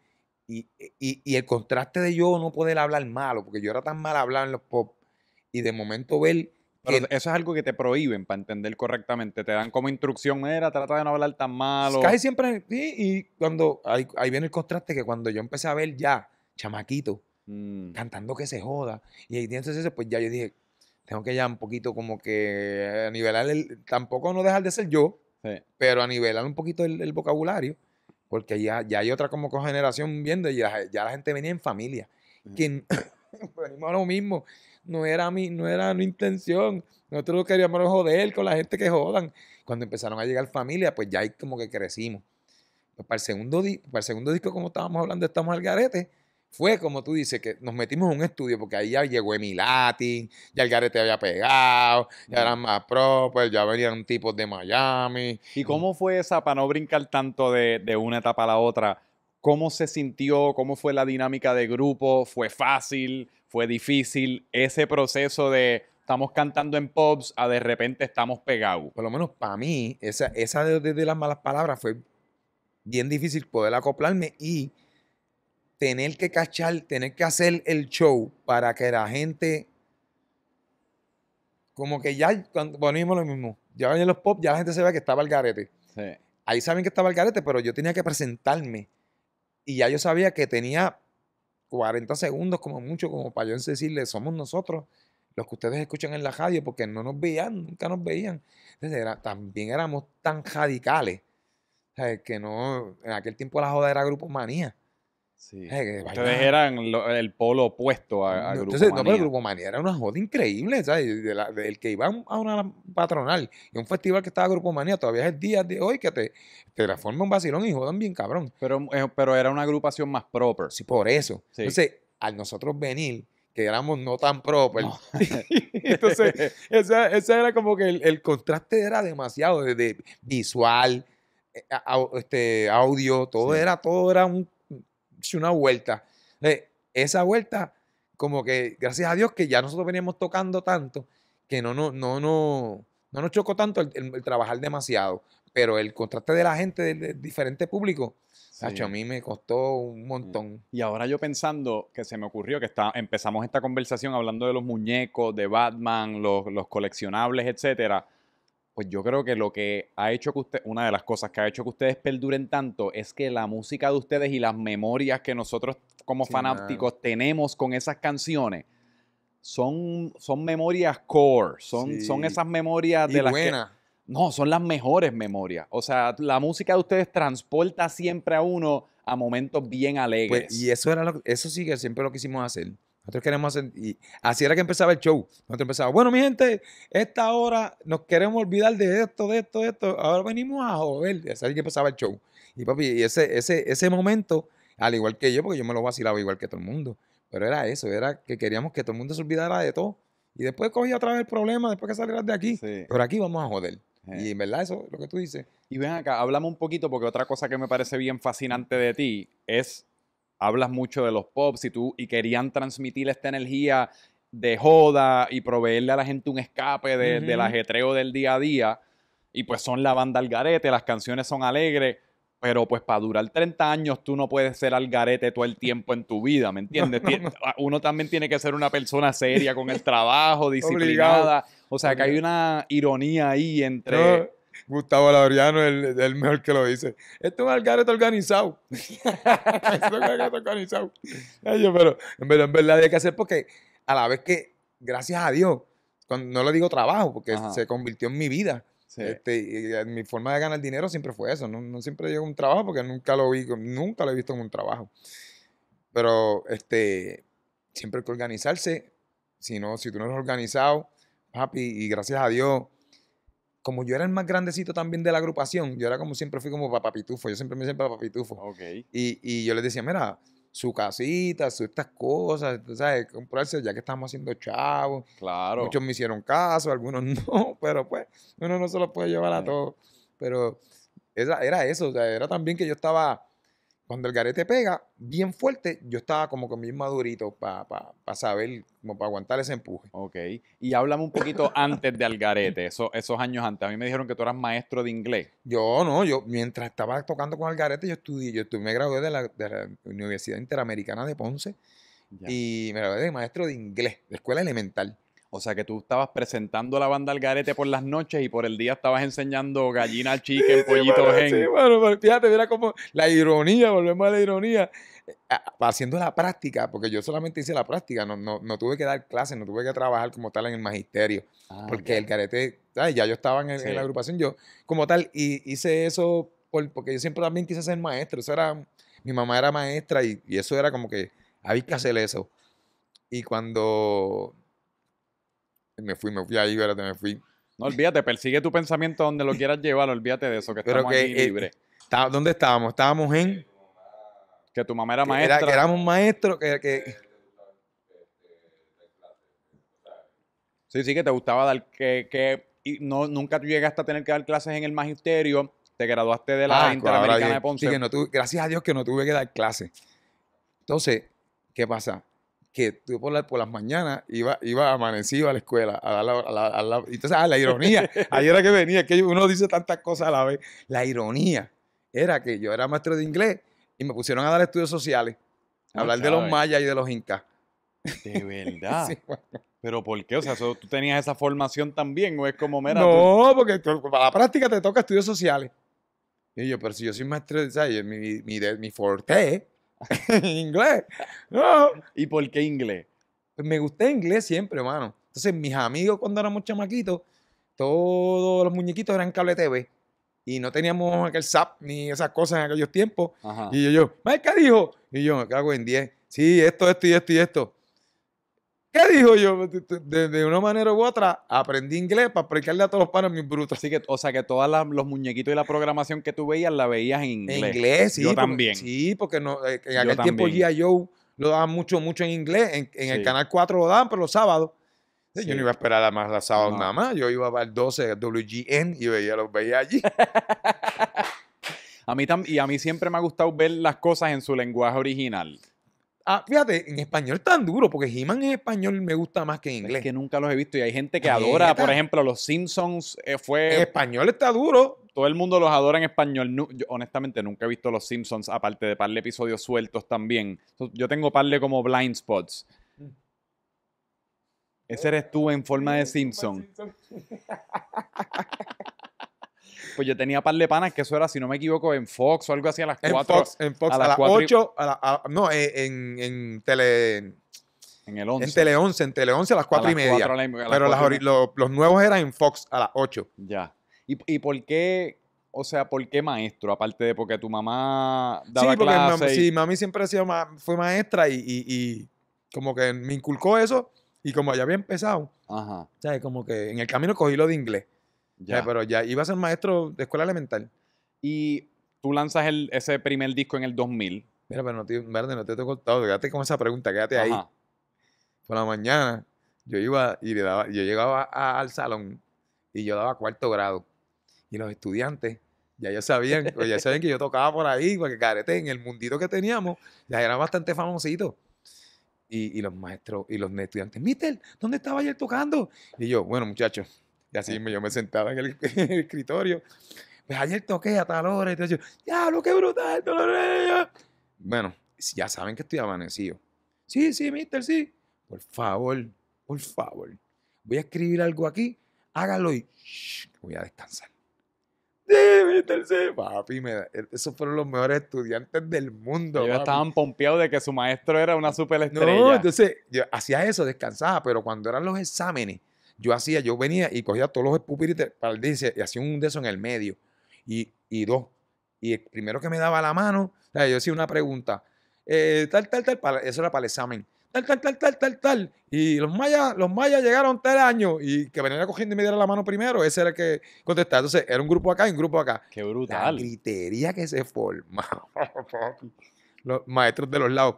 B: Y, y, el contraste de yo no poder hablar malo, porque yo era tan mal hablar en los pop, y de momento ver... Que Pero eso es algo que te prohíben para entender
A: correctamente. Te dan como instrucción, era, trata de no hablar tan malo. Casi
B: siempre, sí, y cuando, ahí, ahí viene el contraste que cuando yo empecé a ver ya, chamaquito, mm. cantando que se joda, y ahí entonces pues ya yo dije, tengo que ya un poquito como que nivelar el, tampoco no dejar de ser yo, pero a nivelar un poquito el vocabulario porque ya, hay otra como cogeneración viendo y ya, la gente venía en familia. venimos lo mismo, no era mi, no era intención. Nosotros queríamos joder con la gente que jodan. Cuando empezaron a llegar familia, pues ya ahí como que crecimos. para, el segundo para el segundo disco, como estábamos hablando, estamos al garete fue como tú dices, que nos metimos en un estudio porque ahí ya llegó Emilati, ya el Garete había pegado, ya eran más propios, ya venían tipos de Miami. ¿Y cómo fue esa, para no brincar tanto de, una etapa a la
A: otra, cómo se sintió, cómo fue la dinámica de grupo? ¿Fue fácil? ¿Fue difícil? Ese proceso de estamos cantando en pubs a de repente estamos pegados.
B: Por lo menos para mí, esa, esa de las malas palabras fue bien difícil poder acoplarme y tener que cachar, tener que hacer el show para que la gente, como que ya, cuando, bueno, lo mismo, ya en los pop, ya la gente se ve que estaba el garete. Ahí saben que estaba el garete, pero yo tenía que presentarme y ya yo sabía que tenía 40 segundos como mucho, como para yo decirle, somos nosotros los que ustedes escuchan en la radio, porque no nos veían, nunca nos veían. Entonces también éramos tan radicales, que no, en aquel tiempo la joda era grupo manía. Sí. Eh, eran el polo opuesto a, Grupo Entonces, Manía. No, pero Grupo Manía era una joda increíble, ¿sabes? el que iba a una patronal y un festival que estaba Grupo Manía, todavía es el día de hoy que te, te transforma un vacilón y jodan bien cabrón. Pero, eh, pero era una agrupación más proper. Sí, por eso. Entonces, al nosotros venir, que éramos no tan proper. Entonces, ese era como que el, contraste era demasiado, desde visual, eh, este, audio, todo era, todo era un una vuelta. esa vuelta, como que, gracias a Dios, que ya nosotros veníamos tocando tanto, que no, no, no, no, nos chocó tanto el, trabajar demasiado. Pero el contraste de la gente, del diferente público, a mí me costó un montón.
A: Y ahora yo pensando que se me ocurrió que está, empezamos esta conversación hablando de los muñecos, de Batman, los, los coleccionables, etcétera pues yo creo que lo que ha hecho que usted, una de las cosas que ha hecho que ustedes perduren tanto es que la música de ustedes y las memorias que nosotros como fanáticos tenemos con esas canciones son, son memorias core, son, son esas memorias de las buena. que... No, son las mejores memorias. O sea, la música de ustedes transporta siempre a uno
B: a momentos bien pues, alegres. y eso era eso sí que siempre lo quisimos hacer. Nosotros queremos hacer. Y así era que empezaba el show. Nosotros empezábamos, bueno, mi gente, esta hora nos queremos olvidar de esto, de esto, de esto. Ahora venimos a joder. Y así que empezaba el show. Y papi, y ese, ese, ese momento, al igual que yo, porque yo me lo vacilaba igual que todo el mundo. Pero era eso, era que queríamos que todo el mundo se olvidara de todo. Y después cogía otra vez el problema, después que salieras de aquí. Pero aquí vamos a joder. Eh. Y en verdad, eso es lo que tú dices. Y ven acá, hablamos un poquito, porque otra
A: cosa que me parece bien fascinante de ti es hablas mucho de los pops y tú y querían transmitir esta energía de joda y proveerle a la gente un escape de, del ajetreo del día a día. Y pues son la banda al las canciones son alegres, pero pues para durar 30 años tú no puedes ser al todo el tiempo en tu vida, ¿me entiendes? Uno también tiene que ser una persona seria con el trabajo, disciplinada.
B: O sea, que hay una ironía ahí entre Gustavo Laureano es el, mejor que lo dice. Esto es un algarete organizado. Esto es un algarete organizado. Pero, pero, en verdad hay que hacer porque a la vez que, gracias a Dios, no le digo trabajo, porque se convirtió en mi vida. Este, mi forma de ganar dinero siempre fue eso. No, no siempre llegó un trabajo porque nunca lo vi, nunca lo he visto en un trabajo. Pero este, siempre hay que organizarse. Si no, si tú no eres organizado, papi, y gracias a Dios, como yo era el más grandecito también de la agrupación, yo era como siempre fui como papapitufo, yo siempre me decía papapitufo. Okay. Y, y yo les decía, mira, su casita, su, estas cosas, ¿sabes? Comprarse ya que estamos haciendo chavos. Claro. Muchos me hicieron caso, algunos no, pero pues uno no se los puede llevar a todos. Pero era eso, o sea, era también que yo estaba cuando el garete pega bien fuerte, yo estaba como con bien madurito para saber, como para aguantar ese empuje. Ok. Y háblame un poquito antes de Algarete, eso, esos años antes. A mí me dijeron que tú eras maestro de inglés. Yo no, yo mientras estaba tocando con Algarete, yo estudié, yo estuve me gradué de la, Universidad Interamericana de Ponce y me gradué de maestro de inglés, de escuela elemental. O sea que tú estabas presentando la banda al garete por las noches y por el día estabas enseñando gallina al chicken, pollito gen. Sí, bueno, fíjate, mira como la ironía, volvemos a la ironía. Eh, ah, haciendo la práctica, porque yo solamente hice la práctica, no, no, tuve que dar clases, no tuve que trabajar como tal en el magisterio. Ah, porque el garete, ya yo estaba en, la agrupación, yo como tal, y hice eso porque yo siempre también quise ser maestro. Eso era, mi mamá era maestra y, y eso era como que había que hacer eso. Y cuando me fui, me fui ahí, espérate, me fui. No olvídate, persigue tu
A: pensamiento donde lo quieras llevar, olvídate de eso, que estamos que, aquí eh, libre.
B: ¿Dónde estábamos? Estábamos en.
A: Que tu mamá era maestra. que éramos
B: maestros, que,
A: Sí, sí, que te gustaba dar, que, y no, nunca tú llegaste a tener que dar clases en el magisterio, te graduaste de la ah, Interamericana de Ponce. Sí, que
B: no tuve, gracias a Dios que no tuve que dar clases. Entonces, ¿qué pasa? que tú por, las mañanas iba, iba amanecido a la escuela. A la, la, entonces, ah, la ironía. Ayer era que venía, que uno dice tantas cosas a la vez. La ironía era que yo era maestro de inglés y me pusieron a dar estudios sociales, a ah, hablar de los mayas y de los incas. De verdad. Pero ¿por qué? O sea, ¿tú tenías esa formación también o es como mera? No, porque para la práctica te toca estudios sociales. Y yo, pero si yo soy maestro, de inglés, mi, mi, mi forte inglés. ¿Y por qué inglés? Pues me gusté inglés siempre, hermano. Entonces, mis amigos cuando éramos chamaquitos, todos los muñequitos eran cable TV. Y no teníamos aquel SAP ni esas cosas en aquellos tiempos. Y yo, yo, ¿qué dijo? Y yo, me cago en 10. Sí, esto, esto y esto y esto. ¿Qué dijo yo? De, una manera u otra, aprendí inglés para explicarle a todos los padres mis brutos. Así
A: que, o sea, que todos los muñequitos y la programación que tú veías la veías en inglés. En inglés, sí. Yo también.
B: Sí, porque no, eh, en aquel tiempo G.I. Joe lo daban mucho, mucho en inglés. En, el Canal 4 lo daban, pero los sábados. Yo no iba a esperar a más los sábados nada más. Yo iba al ver 12 WGN y veía, los veía allí. a mí y a mí siempre me ha gustado ver las
A: cosas en su lenguaje original.
B: Ah, fíjate, en español tan duro, porque He-Man en español me gusta más que en inglés. Es que nunca los he visto y hay gente que adora, por ejemplo, los Simpsons eh, fue... En
A: español está duro. Todo el mundo los adora en español. honestamente, nunca he visto los Simpsons, aparte de parle episodios sueltos también. Yo tengo par como blind spots. Ese eres tú en forma de Simpson. Pues yo tenía par de panas que eso era, si no me equivoco, en Fox o algo así a las 4. En Fox, en Fox, a, las 8,
B: no, eh, en, en Tele... En el 11. En Tele 11, en Tele 11 a las 4 y media. pero las, los nuevos eran en Fox a las 8. Ya.
A: ¿Y, ¿Y, por qué, o sea, por qué maestro? Aparte de porque tu mamá daba sí, porque clase mamá y... Sí,
B: mami siempre ha sido fue maestra y, y, y, como que me inculcó eso y como ya había empezado, Ajá. O sea, como que en el camino cogí lo de inglés. Eh, ya. pero ya iba a ser maestro de escuela elemental. Y tú lanzas el, ese primer disco en el 2000. Mira, pero no te, verde, no te, he contado, quédate con esa pregunta, quédate ahí. Por la mañana yo iba y le daba, yo llegaba al salón y yo daba cuarto grado. Y los estudiantes ya ya sabían, pues, ya sabían que yo tocaba por ahí, porque carete, en el mundito que teníamos, ya era bastante famosito. Y, y los maestros y los estudiantes, Mister, ¿dónde estaba ayer tocando? Y yo, bueno, muchachos, y así eh. yo me sentaba en el, escritorio. Pues ayer toqué a tal hora y ya, lo que brutal, dolor. Bueno, ya saben que estoy amanecido. Sí, sí, mister, sí. Por favor, por favor. Voy a escribir algo aquí, hágalo y voy a descansar. Sí, mister, sí. Papi, e, esos fueron los mejores estudiantes del mundo. Ellos estaban pompeados de que su maestro era una superestrella. No, entonces yo hacía eso, descansaba, pero cuando eran los exámenes, yo hacía, yo venía y cogía todos los pupirites para y hacía un de en el medio. Y, dos. Y el primero que me daba la mano, yo hacía una pregunta. Eh, tal, tal, tal, eso era para el examen. Tal, tal, tal, tal, tal, tal. Y los mayas, los mayas llegaron tal año y que venía cogiendo y me diera la mano primero, ese era el que contestaba. Entonces, era un grupo acá y un grupo acá. Qué brutal. La gritería que se forma los maestros de los lados.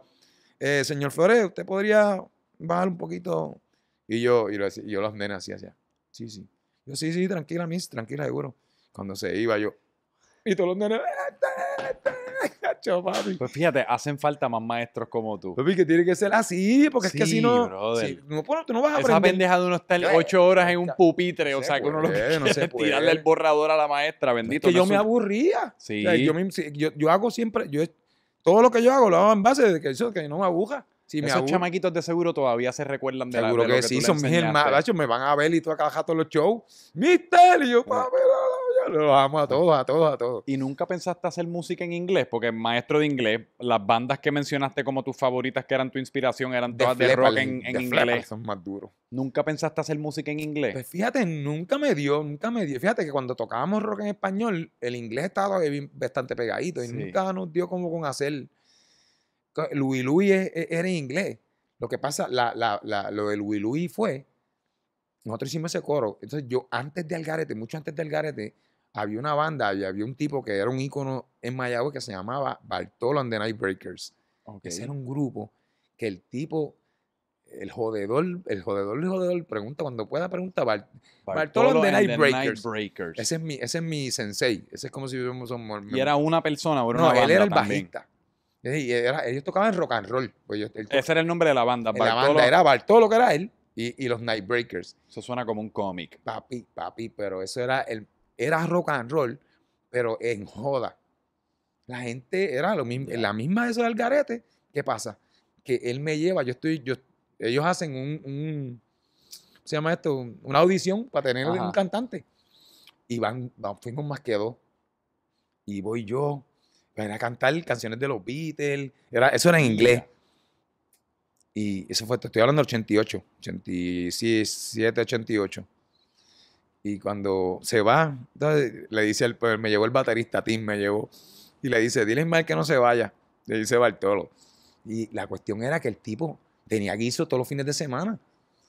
B: Eh, señor Flores, usted podría bajar un poquito y yo, y, lo, y yo las nenas así, así, sí, sí. Yo, sí, sí, tranquila, miss, tranquila, seguro. Cuando se iba yo, y todos los nenes, pues fíjate, hacen falta más maestros como tú. Papi, que tiene que ser así, porque es que si no. Si, no tú no vas a aprender. Esa pendeja
A: de uno estar ocho horas en un pupitre, o sea, que uno lo que no se puede. tirarle el borrador a la maestra, bendito. Es que yo me
B: aburría. Sí. yo, yo, yo, hago siempre. Yo, todo lo que yo hago lo hago en base de que, eso, que no me abuja. Esos chamaquitos de seguro todavía se recuerdan de la Seguro que, sí, son Me van a ver y tú acá todos los shows. ¡Misterio! Lo
A: yo, los amo a todos, a todos, a todos. ¿Y nunca pensaste hacer música en inglés? Porque maestro de inglés, las bandas que mencionaste como tus favoritas que eran tu inspiración eran todas de, rock en, en inglés. Son
B: más duros. ¿Nunca pensaste hacer música en inglés? Pues fíjate, nunca me dio, nunca me dio. Fíjate que cuando tocábamos rock en español, el inglés estaba bastante pegadito y nunca nos dio como con hacer Louis Louis e, era en inglés. Lo que pasa, lo de Louis Louis fue, nosotros hicimos ese coro. Entonces yo antes de Algarete, mucho antes de Algarete, había una banda había un tipo que era un ícono en Mayagüez que se llamaba Bartolo and the Nightbreakers. Ese era un grupo que el tipo, el jodedor, el jodedor, el jodedor, pregunta cuando pueda, pregunta Bart, Bartolo, and the Nightbreakers. ese, es mi, ese es mi sensei. Ese es como si fuéramos... ¿Y era una persona bueno, no, él era el bajista ellos tocaban rock and roll. Pues Ese era el nombre de la banda. La banda era Bartolo, que era él, y, y los Nightbreakers. Eso suena como un cómic. Papi, papi, pero eso era, el, era rock and roll, pero en joda. La gente era lo mismo, la misma de eso del garete. ¿Qué pasa? Que él me lleva, yo estoy, yo, ellos hacen un, un se llama esto? Una audición para tener un cantante. Y van, van, fuimos más que dos. Y voy yo, pues, era cantar canciones de los Beatles. Era, eso era en inglés. Y eso fue, estoy hablando del 88, 87, 88. Y cuando se va, entonces le dice, el, pues, me llevó el baterista, Tim me llevó. Y le dice, dile mal que no se vaya. Le dice Bartolo. Y la cuestión era que el tipo tenía guiso todos los fines de semana.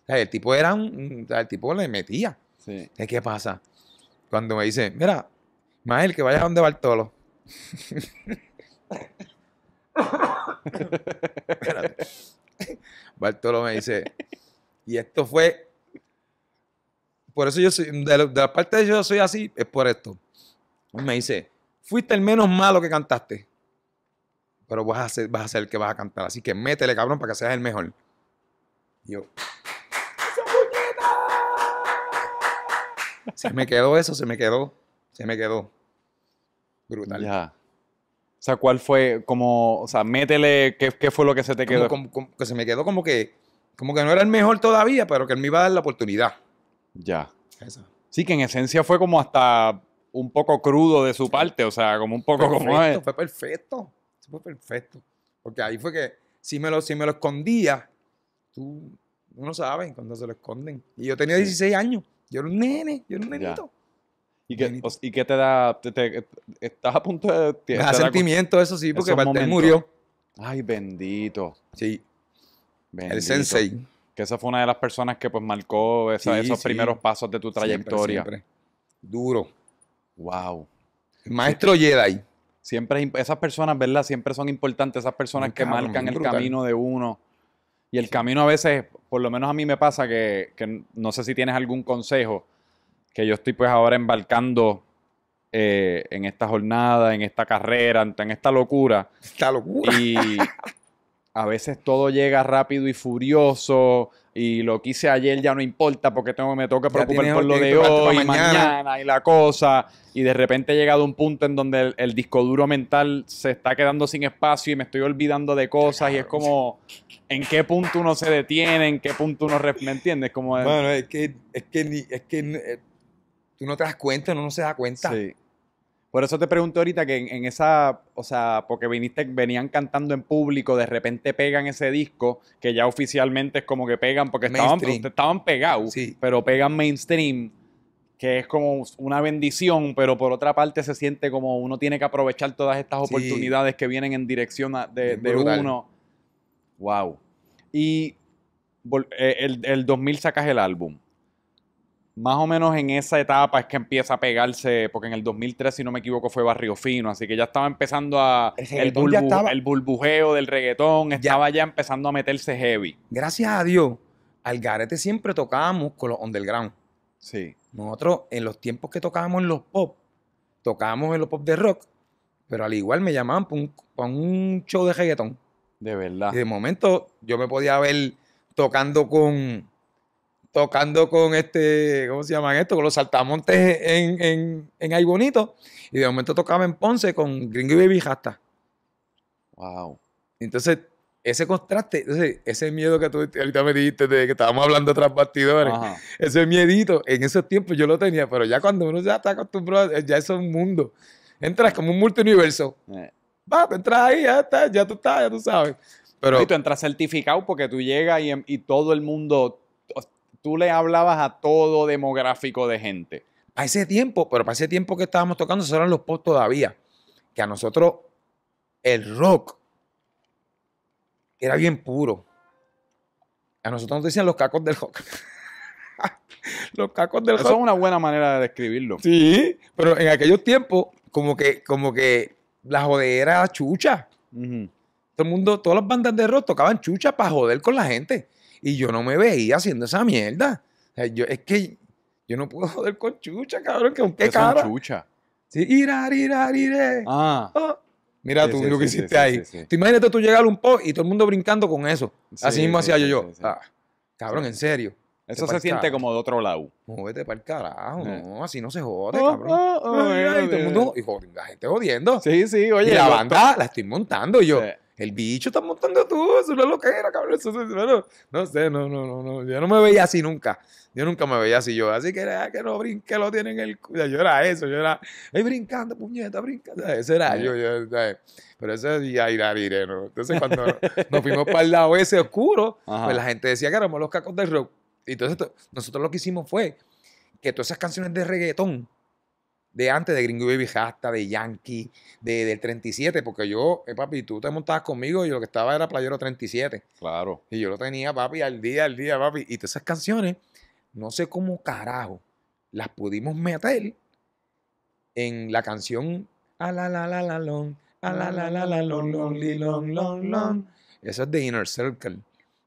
B: el tipo era un, el tipo le metía. ¿Qué pasa? Cuando me dice, mira, Mael, que vaya donde Bartolo. Bartolo me dice, y esto fue. Por eso yo soy, de la, parte de yo soy así, es por esto. Me dice, fuiste el menos malo que cantaste. Pero vas a, ser, vas a ser el que vas a cantar. Así que métele, cabrón, para que seas el mejor. yo. Se me quedó eso, se me quedó. Se me quedó brutal. O sea, ¿cuál fue como,
A: o sea, métele, qué, fue lo que se te quedó? que se me quedó como que, como que no era el mejor todavía, pero que él me iba a dar la oportunidad. Ya. Sí, que en esencia fue como hasta un poco crudo de su parte, o sea, como un poco como Fue
B: perfecto, fue perfecto. Porque ahí fue que si me lo, si me lo escondía, tú, no sabes cuando se lo esconden. Y yo tenía 16 años, yo era un nene, yo era un nenito. ¿Y que te da? Eh, estás a punto de. Te, da sentimiento, eso sí, porque Martín murió.
A: Ay, bendito. Sí. El sensei. Que esa fue una de las personas que pues marcó esos primeros pasos de tu trayectoria. Siempre, Duro. Wow. maestro Jedi. Siempre esas personas, ¿verdad? Siempre son importantes, esas personas que marcan el camino de uno. Y el camino a veces, por lo menos a mí me pasa que, que no sé si tienes algún consejo que yo estoy pues ahora embarcando eh, en esta jornada, en esta carrera, en esta locura. Esta locura. Y a veces todo llega rápido y furioso. Y lo que hice ayer ya no importa porque tengo, me toca preocupar por lo de hoy, mañana. mañana. y la cosa. Y de repente he llegado a un punto en donde el, disco duro mental se está quedando sin espacio y me estoy olvidando de cosas. Y es como, ¿en qué punto uno se detiene? ¿En qué punto uno... ¿Me entiendes? Como eh, bueno, es que, es que eh, tú no te das cuenta, uno no se da cuenta. Sí. Por eso te pregunto ahorita que en, esa, o sea, porque viniste, venían cantando en público, de repente pegan ese disco, que ya oficialmente es como que pegan, porque estaban, estaban, pegados, pero pegan mainstream, que es como una bendición, pero por otra parte se siente como uno tiene que aprovechar todas estas oportunidades que vienen en dirección de, uno. Wow. Y eh, el, el 2000 sacas el álbum más o menos en esa etapa es que empieza a pegarse, porque en el 2003, si no me equivoco, fue Barrio Fino, así que ya estaba empezando a... El, el
B: burbujeo del reggaetón, estaba ya. empezando a meterse heavy. Gracias a Dios, al garete siempre tocábamos con los underground. Sí. Nosotros, en los tiempos que tocábamos en los pop, tocábamos en los pop de rock, pero al igual me llamaban con un, un show de reggaetón. De verdad. Y de momento yo me podía ver tocando con tocando con este, ¿cómo se llaman esto? Con los saltamontes en, en, en Ay Bonito. Y de momento tocaba en Ponce con Gringo y Baby Hasta. Wow. Entonces, ese contraste, ese miedo que tú ahorita me dijiste de que estábamos hablando tras bastidores, ese miedito, en esos tiempos yo lo tenía, pero ya cuando uno ya está acostumbrado, eh, ya es un mundo. Entras como un multiverso. Eh. Va, tú entras ahí, ya, está, ya tú estás, ya tú sabes. Pero, y tú entras certificado porque tú llegas y, em, y todo el mundo tú le hablabas a todo demográfico de gente. A ese tiempo, pero para ese tiempo que estábamos tocando, esos eran los post todavía. Que a nosotros el rock era bien puro. A nosotros nos decían los cacos del rock. los cacos del rock. Eso es una buena manera de describirlo. Sí, pero en aquellos tiempos, como que, como que la jodera era chucha. Todo el mundo, todas las bandas de rock tocaban chucha para joder con la gente. Y yo no me veía haciendo esa mierda. yo, es que yo no puedo joder con chucha, cabrón, que qué cara. chucha. Sí, irar, ah. ah. Mira tú lo que hiciste ahí. Tú imagínate tú llegar a un post y todo el mundo brincando con eso. Así mismo hacía yo yo. Ah, cabrón, en serio. Eso se siente como de otro lado. Móvete para el carajo, eh. no, así no se jode, oh, cabrón. Oh, oh, y todo el eh. mundo, y la gente jodiendo. Sí, sí, oye. Y la banda la estoy montando yo. El bicho está montando tú, eso es lo que era, cabrón. Eso, no sé, no, no, no, Yo no me veía así nunca. Yo nunca me veía así yo. Así que era ah, que no brinque, lo tienen el. yo era eso, yo era. ahí brincando, puñeta, brincando. Ese era yo, yo, Pero eso es ya irá, iré, ¿no? Entonces, cuando nos fuimos para el lado ese oscuro, pues la gente decía que éramos los cacos del rock. Y entonces, nosotros lo que hicimos fue que todas esas canciones de reggaetón de antes, de Gringo Baby Hasta, ah, de Yankee, de, del 37, porque yo, eh, papi, tú te montabas conmigo y lo que estaba era Playero 37. Claro. Y yo lo tenía, papi, al día, al día, papi. Y todas esas canciones, no sé cómo carajo las pudimos meter en la canción a la la la la long, la la la la long, long, long, long, long. es de Inner Circle.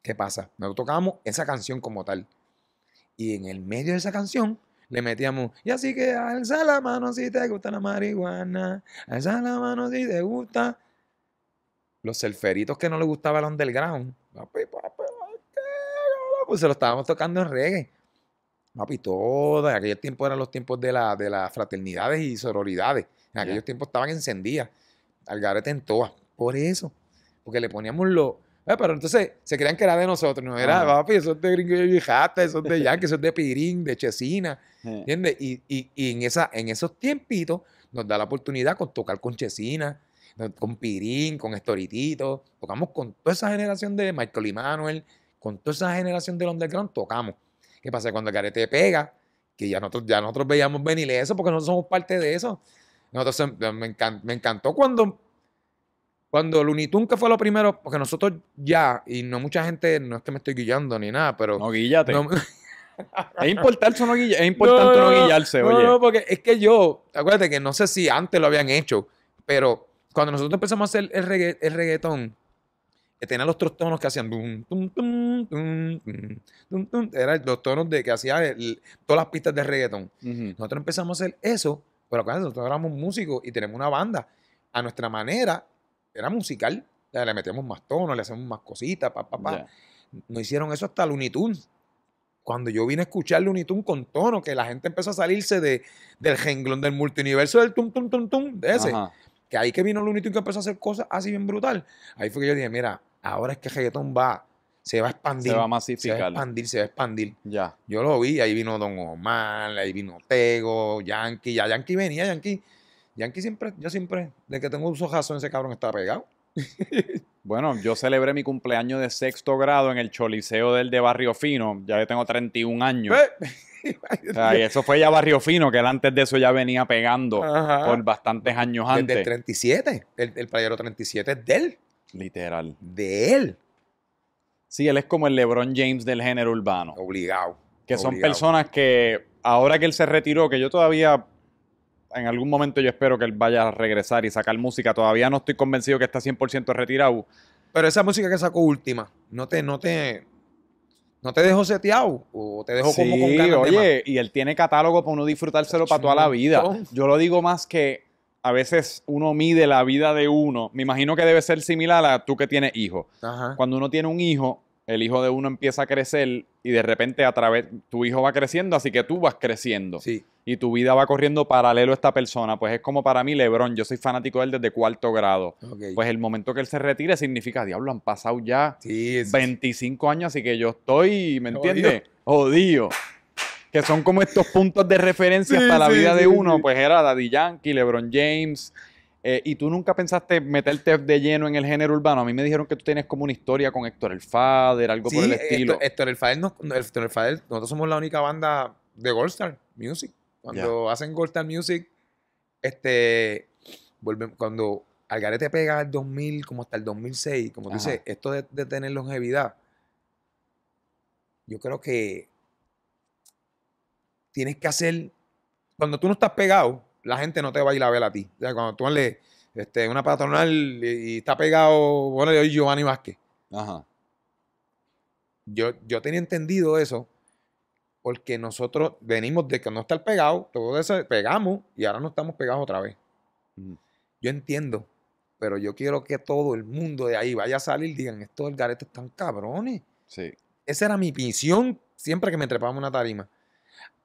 B: ¿Qué pasa? Nos tocamos esa canción como tal. Y en el medio de esa canción le metíamos, y así que alza la mano si te gusta la marihuana, alza la mano si te gusta. Los surferitos que no le gustaba el underground, pues se lo estábamos tocando en reggae. Papi, todo, en aquellos tiempos eran los tiempos de, la, de las fraternidades y sororidades. En aquellos tiempos estaban encendidas, al garete en toa. Por eso, porque le poníamos los eh, pero entonces se creían que era de nosotros, no era, ah. papi, eso de Gringo y Jata, ah, pues, eso de Yankee, eso de Pirín, de Chesina, ¿entiendes? Y, en, esa, en esos tiempitos nos da la oportunidad con tocar con Chesina, con Pirín, con Estoritito, tocamos con toda esa generación de Michael y Manuel, con toda esa generación del underground, tocamos. ¿Qué pasa? Cuando el carete pega, que ya nosotros, ya nosotros veíamos venir eso porque nosotros somos parte de eso. Nosotros, me encantó cuando cuando Looney Tunes, que fue lo primero, porque nosotros ya, y no mucha gente, no es que me estoy guillando ni nada, pero. No, guillate. es importante no, es importante no, guillarse, oye. No, porque es que yo, acuérdate que no sé si antes lo habían hecho, pero cuando nosotros empezamos a hacer el, regga, reggaetón, que tenía los otros tonos que hacían dum, eran los tonos de que hacía todas las pistas de reggaetón. Nosotros empezamos a hacer eso, pero acuérdate, nosotros éramos músicos y tenemos una banda a nuestra manera era musical. le metíamos más tono, le hacemos más cositas, pa, pa, No hicieron eso hasta Looney Tunes. Cuando yo vine a escuchar Looney Tunes con tono, que la gente empezó a salirse de, del jenglón del multiverso del tum, tum, tum, tum, de ese. Que ahí que vino Looney Tunes que empezó a hacer cosas así bien brutal. Ahí fue que yo dije, mira, ahora es que reggaetón va, se va a expandir. Se va a masificar. Se va a expandir, se va a expandir. Ya. Yo lo vi, ahí vino Don Omar, ahí vino Tego, Yankee, ya Yankee venía, Yankee Yankee siempre, yo siempre, de que tengo un sojazo en ese cabrón está pegado.
A: bueno, yo celebré mi cumpleaños de sexto grado en el Choliseo del de Barrio Fino. Ya tengo 31 años. eso fue ya Barrio Fino, que él antes de eso ya venía pegando por bastantes años antes. Desde el 37, el, playero 37 es de él. Literal. De él. Sí, él es como el LeBron James del género urbano. Obligado. Que son personas que ahora que él se retiró, que yo todavía en algún momento yo espero que él vaya a regresar y sacar música. Todavía no estoy convencido que está 100% retirado.
B: Pero esa música que sacó última, no te, no te, no te dejo seteado o te dejó como con Sí, oye, y él tiene catálogo para uno disfrutárselo para toda la vida.
A: Yo lo digo más que a veces uno mide la vida de uno. Me imagino que debe ser similar a tú que tienes hijos. Cuando uno tiene un hijo, el hijo de uno empieza a crecer y de repente a través tu hijo va creciendo, así que tú vas creciendo. Sí y tu vida va corriendo paralelo a esta persona. Pues es como para mí LeBron, yo soy fanático de él desde cuarto grado. Pues el momento que él se retire significa, diablo, han pasado ya 25 años, así que yo estoy, ¿me entiendes? Jodido. Que son como estos puntos de referencia para la vida de uno. Pues era Daddy Yankee, LeBron James, eh, y tú nunca pensaste meterte de lleno en el género urbano. A mí me dijeron que tú tienes como una historia con Héctor El Fader, algo por el estilo.
B: Héctor, El Fader, nosotros somos la única banda de Goldstar Music. Cuando hacen Gold Music, este, vuelve, cuando Algarete pega el 2000, como hasta el 2006, como dices, dice, esto de, tener longevidad, yo creo que tienes que hacer, cuando tú no estás pegado, la gente no te va a ir a ver a ti. O sea, cuando tú le este, una patronal y, está pegado, bueno, yo soy Giovanni Vázquez. Ajá. Yo, yo tenía entendido eso porque nosotros venimos de que no estar pegado. todo eso pegamos y ahora no estamos pegados otra vez. Yo entiendo, pero yo quiero que todo el mundo de ahí vaya a salir y digan, estos del están cabrones. Sí. Esa era mi visión siempre que me trepaba una tarima.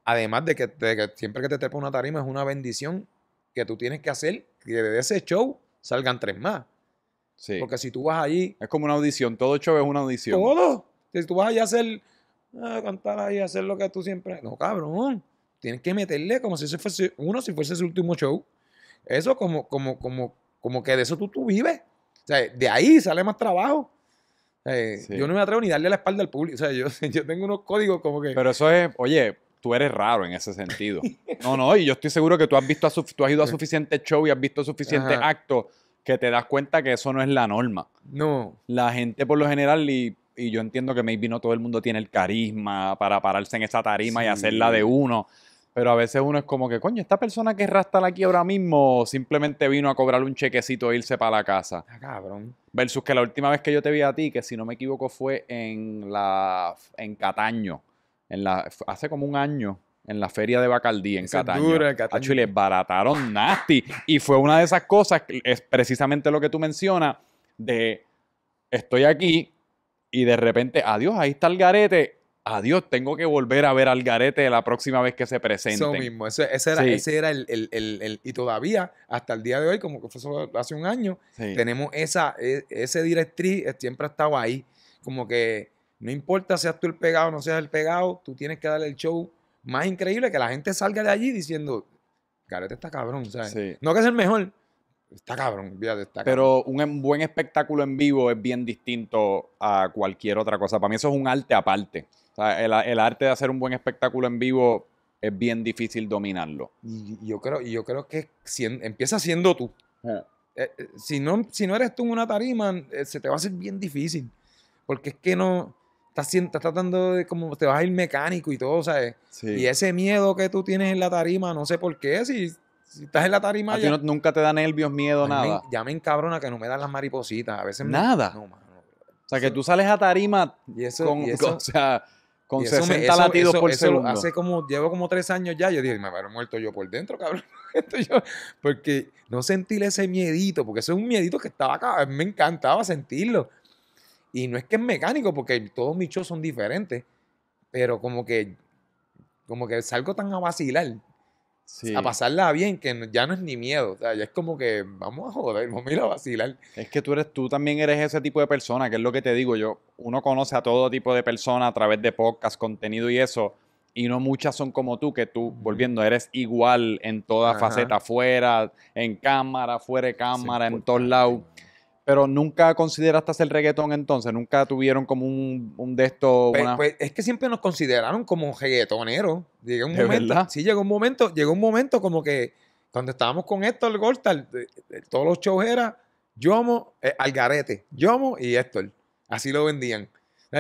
B: Además de que, siempre que te trepa una tarima es una bendición que tú tienes que hacer que de ese show salgan tres más. Sí. Porque si tú vas allí... Es como una audición, todo show es una audición. Todo. Si tú vas allá a hacer ah, cantar ahí, hacer lo que tú siempre. No, cabrón. Tienes que meterle como si ese fuese, uno, si fuese su último show. Eso como, como, como, como que de eso tú, tú vives. O sea, de ahí sale más trabajo. Yo no me atrevo ni darle la espalda al público. O sea, yo, yo tengo unos códigos como que. Pero
A: eso es, oye, tú eres raro en ese sentido. no, no, y yo estoy seguro que tú has visto a tú has ido a suficiente shows y has visto suficiente acto que te das cuenta que eso no es la norma. No. La gente por lo general y y yo entiendo que maybe no todo el mundo tiene el carisma para pararse en esa tarima y hacerla de uno. Pero a veces uno es como que, coño, esta persona que rasta aquí ahora mismo simplemente vino a cobrar un chequecito e irse para la casa. Ah, cabrón. Versus que la última vez que yo te vi a ti, que si no me equivoco fue en la en Cataño, en la hace como un año en la feria de Bacaldí en Cataño. Dura, Cataño. y barataron nasty y fue una de esas cosas es precisamente lo que tú mencionas de estoy aquí y de repente, adiós, ahí está el garete, adiós,
B: tengo que volver a ver al garete la próxima vez que se presente. Eso mismo, ese, era, ese era el, Y todavía, hasta el día de hoy, como que fue hace un año, tenemos esa, e, ese directriz, eh, siempre ha estado ahí, como que no importa seas tú el pegado o no seas el pegado, tú tienes que darle el show más increíble que la gente salga de allí diciendo, garete está cabrón, ¿sabes? No que es el mejor, Está cabrón, fíjate, está Pero un em, buen espectáculo
A: en vivo es bien distinto a cualquier otra cosa. Para mí eso es un arte aparte. O sea, el,
B: arte de hacer un buen espectáculo en vivo es bien difícil dominarlo. Y yo creo, yo creo que si empieza siendo tú. Eh, eh, si, no, si no eres tú en una tarima, eh, se te va a hacer bien difícil. Porque es que no. Estás, tratando de como te vas a ir mecánico y todo, ¿sabes? Y ese miedo que tú tienes en la tarima, no sé por qué, si si estás en la tarima. ¿A ti nunca te da nervios, miedo, nada. Me, ya me encabrona que no me dan las maripositas. A veces Nada. no, O sea, que tú sales a tarima y eso, con, eso, o sea, con por segundo. Hace como, llevo como tres años ya, yo dije, me habré muerto yo por dentro, cabrón. porque no sentí ese miedito, porque eso es un miedito que estaba acá, me encantaba sentirlo. Y no es que es mecánico, porque todos mis shows son diferentes, pero como que, como que salgo tan a vacilar a pasarla bien, que ya no es ni miedo. O sea, ya es como que vamos a joder, vamos a ir a vacilar. Es que tú eres, tú también eres
A: ese tipo de persona, que es lo que te digo yo. Uno conoce a todo tipo de personas a través de podcast, contenido y eso. Y no muchas son como tú, que tú, volviendo, eres igual en toda faceta, fuera, en cámara, fuera de cámara, en todos lados. Pero nunca
B: consideraste hacer reggaetón entonces, nunca tuvieron como un, de estos. Pues, pues, es que siempre nos consideraron como reggaetoneros. Llegó un momento. Sí, llegó un momento, llegó un momento como que cuando estábamos con Héctor Gortal, todos los shows era Yomo, eh, Algarete, Yomo y Héctor. Así lo vendían.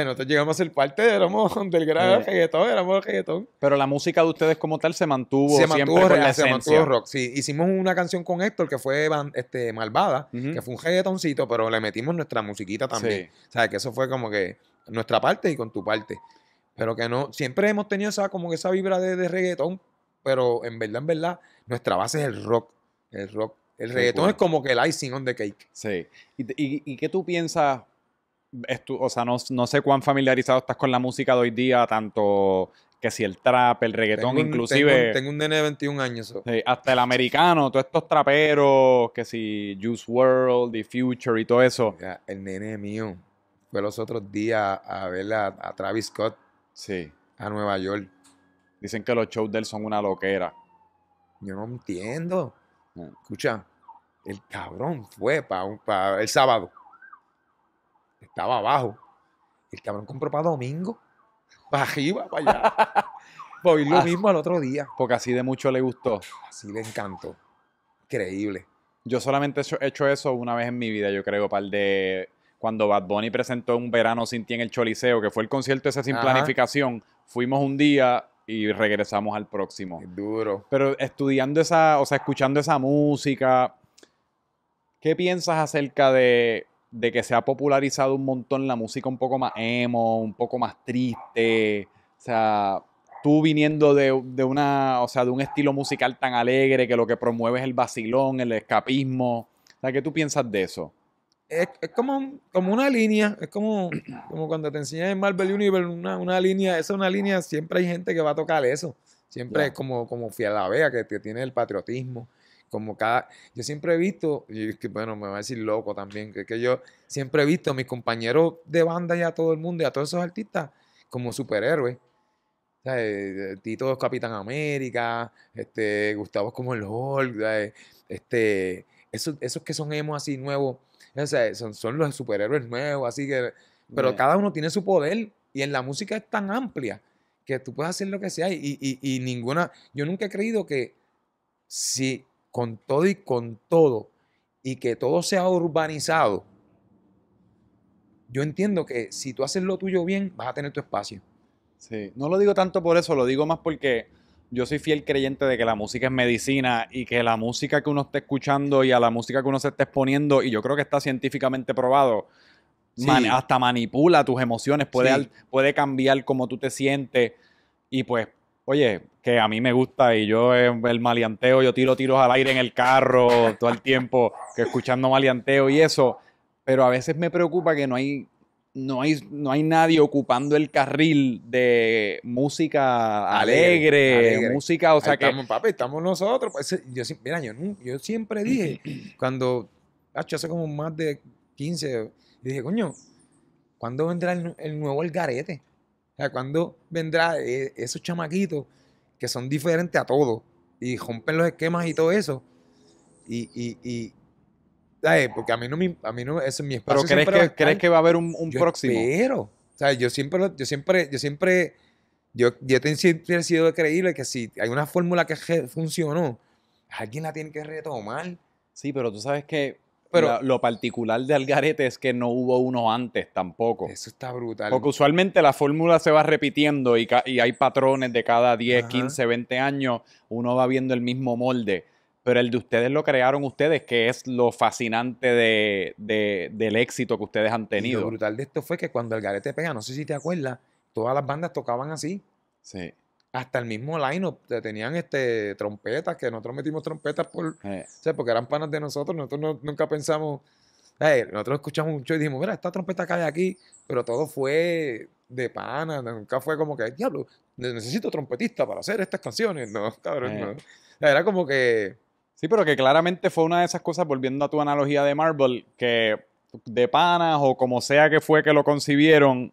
B: Nosotros llegamos a ser parte, éramos del gran reggaetón, éramos reggaetón. Pero la música de ustedes como tal se mantuvo se siempre mantuvo, Se rock, sí. Hicimos una canción con Héctor que fue este, Malvada, que fue un reggaetoncito, pero le metimos nuestra musiquita también. O sea, que eso fue como que nuestra parte y con tu parte. Pero que no, siempre hemos tenido esa, como esa vibra de, de reggaetón, pero en verdad, en verdad, nuestra base es el rock. El rock. El reggaetón es como que el icing on the cake. Sí. y, y qué tú
A: piensas o sea, no, sé cuán familiarizado estás con la música de hoy día, tanto que si el trap, el reggaetón, inclusive. Tengo,
B: un nene de 21 años. hasta el
A: americano, todos estos traperos, que si Juice World, The Future y todo eso. el
B: nene mío fue los otros días a ver a, Travis Scott sí. a Nueva York. Dicen que los shows de él son una loquera. Yo no entiendo. Eh. Escucha, el cabrón fue para pa el sábado estaba abajo. El cabrón compró para domingo, para arriba, para allá. Voy lo mismo al otro día. Porque así de mucho le gustó. Así le encantó.
A: Increíble. Yo solamente he hecho eso una vez en mi vida, yo creo, para el de cuando Bad Bunny presentó Un Verano Sin Ti en el Choliseo, que fue el concierto ese sin planificación, fuimos un día y regresamos al próximo. Es duro. Pero estudiando esa, o sea, escuchando esa música, ¿qué piensas acerca de de que se ha popularizado un montón la música un poco más emo, un poco más triste. O sea, tú viniendo de, una, o sea, de un estilo musical tan alegre que lo que promueve es el vacilón, el escapismo. O sea, ¿qué tú piensas de eso?
B: Es, como, como una línea, es como, como cuando te enseñan en Marvel Universe una, línea, esa es una línea, siempre hay gente que va a tocar eso. Siempre es como, como fiel la que tiene el patriotismo como cada, yo siempre he visto, y que, bueno, me va a decir loco también, que, yo siempre he visto a mis compañeros de banda y a todo el mundo y a todos esos artistas como superhéroes. Eh, eh, Tito es Capitán América, este, Gustavo como el Hulk, este, esos, esos que son emo así nuevos, son, los superhéroes nuevos, así que, pero cada uno tiene su poder y en la música es tan amplia que tú puedes hacer lo que sea y, y, y ninguna, yo nunca he creído que si con todo y con todo, y que todo sea urbanizado, yo entiendo que si tú haces lo tuyo bien, vas a tener tu espacio. Sí, no
A: lo digo tanto por eso, lo digo más porque yo soy fiel creyente de que la música es medicina y que la música que uno está escuchando y a la música que uno se está exponiendo, y yo creo que está científicamente probado, hasta manipula tus emociones, puede, puede cambiar cómo tú te sientes y pues oye, que a mí me gusta y yo eh, el maleanteo, yo tiro tiros al aire en el carro todo el tiempo, que escuchando maleanteo y eso, pero a veces me preocupa que no hay, no hay, no hay nadie ocupando el carril de
B: música
A: alegre, música, o sea que... Estamos,
B: papi, estamos nosotros. Pues, yo, mira, yo, siempre dije, cuando, hace como más de 15, dije, coño, ¿cuándo vendrá el, el nuevo El Garete? O sea, ¿cuándo vendrá eh, esos chamaquitos que son diferentes a todos y rompen los esquemas y todo eso? Y, ¿sabes? Porque a mí no a mí no, eso es mi espacio. Pero crees que, va a haber un, un yo próximo. Pero, o sea, yo siempre, yo siempre, yo siempre, yo, siempre he sido creíble que si hay una fórmula que funcionó, alguien la tiene que retomar. Sí, pero tú sabes que pero lo, particular de Algarete es que no
A: hubo uno antes tampoco. Eso
B: está brutal. Porque
A: usualmente la fórmula se va repitiendo y, hay patrones de cada 10, 15, 20 años, uno va viendo el mismo molde. Pero el de ustedes lo crearon ustedes, que es lo fascinante del éxito que
B: ustedes han tenido. lo brutal de esto fue que cuando Algarete pega, no sé si te acuerdas, todas las bandas tocaban así. Sí hasta el mismo line tenían este, trompetas, que nosotros metimos trompetas por, eh. porque eran panas de nosotros, nosotros nunca pensamos, eh, nosotros escuchamos mucho y dijimos, mira, esta trompeta cae aquí, pero todo fue de panas. nunca fue como que, diablo, necesito trompetista para hacer estas canciones, no, cabrón, eh. Era como que...
A: Sí, pero que claramente fue una de esas cosas, volviendo a tu analogía de Marvel, que de panas o como sea que fue que lo concibieron,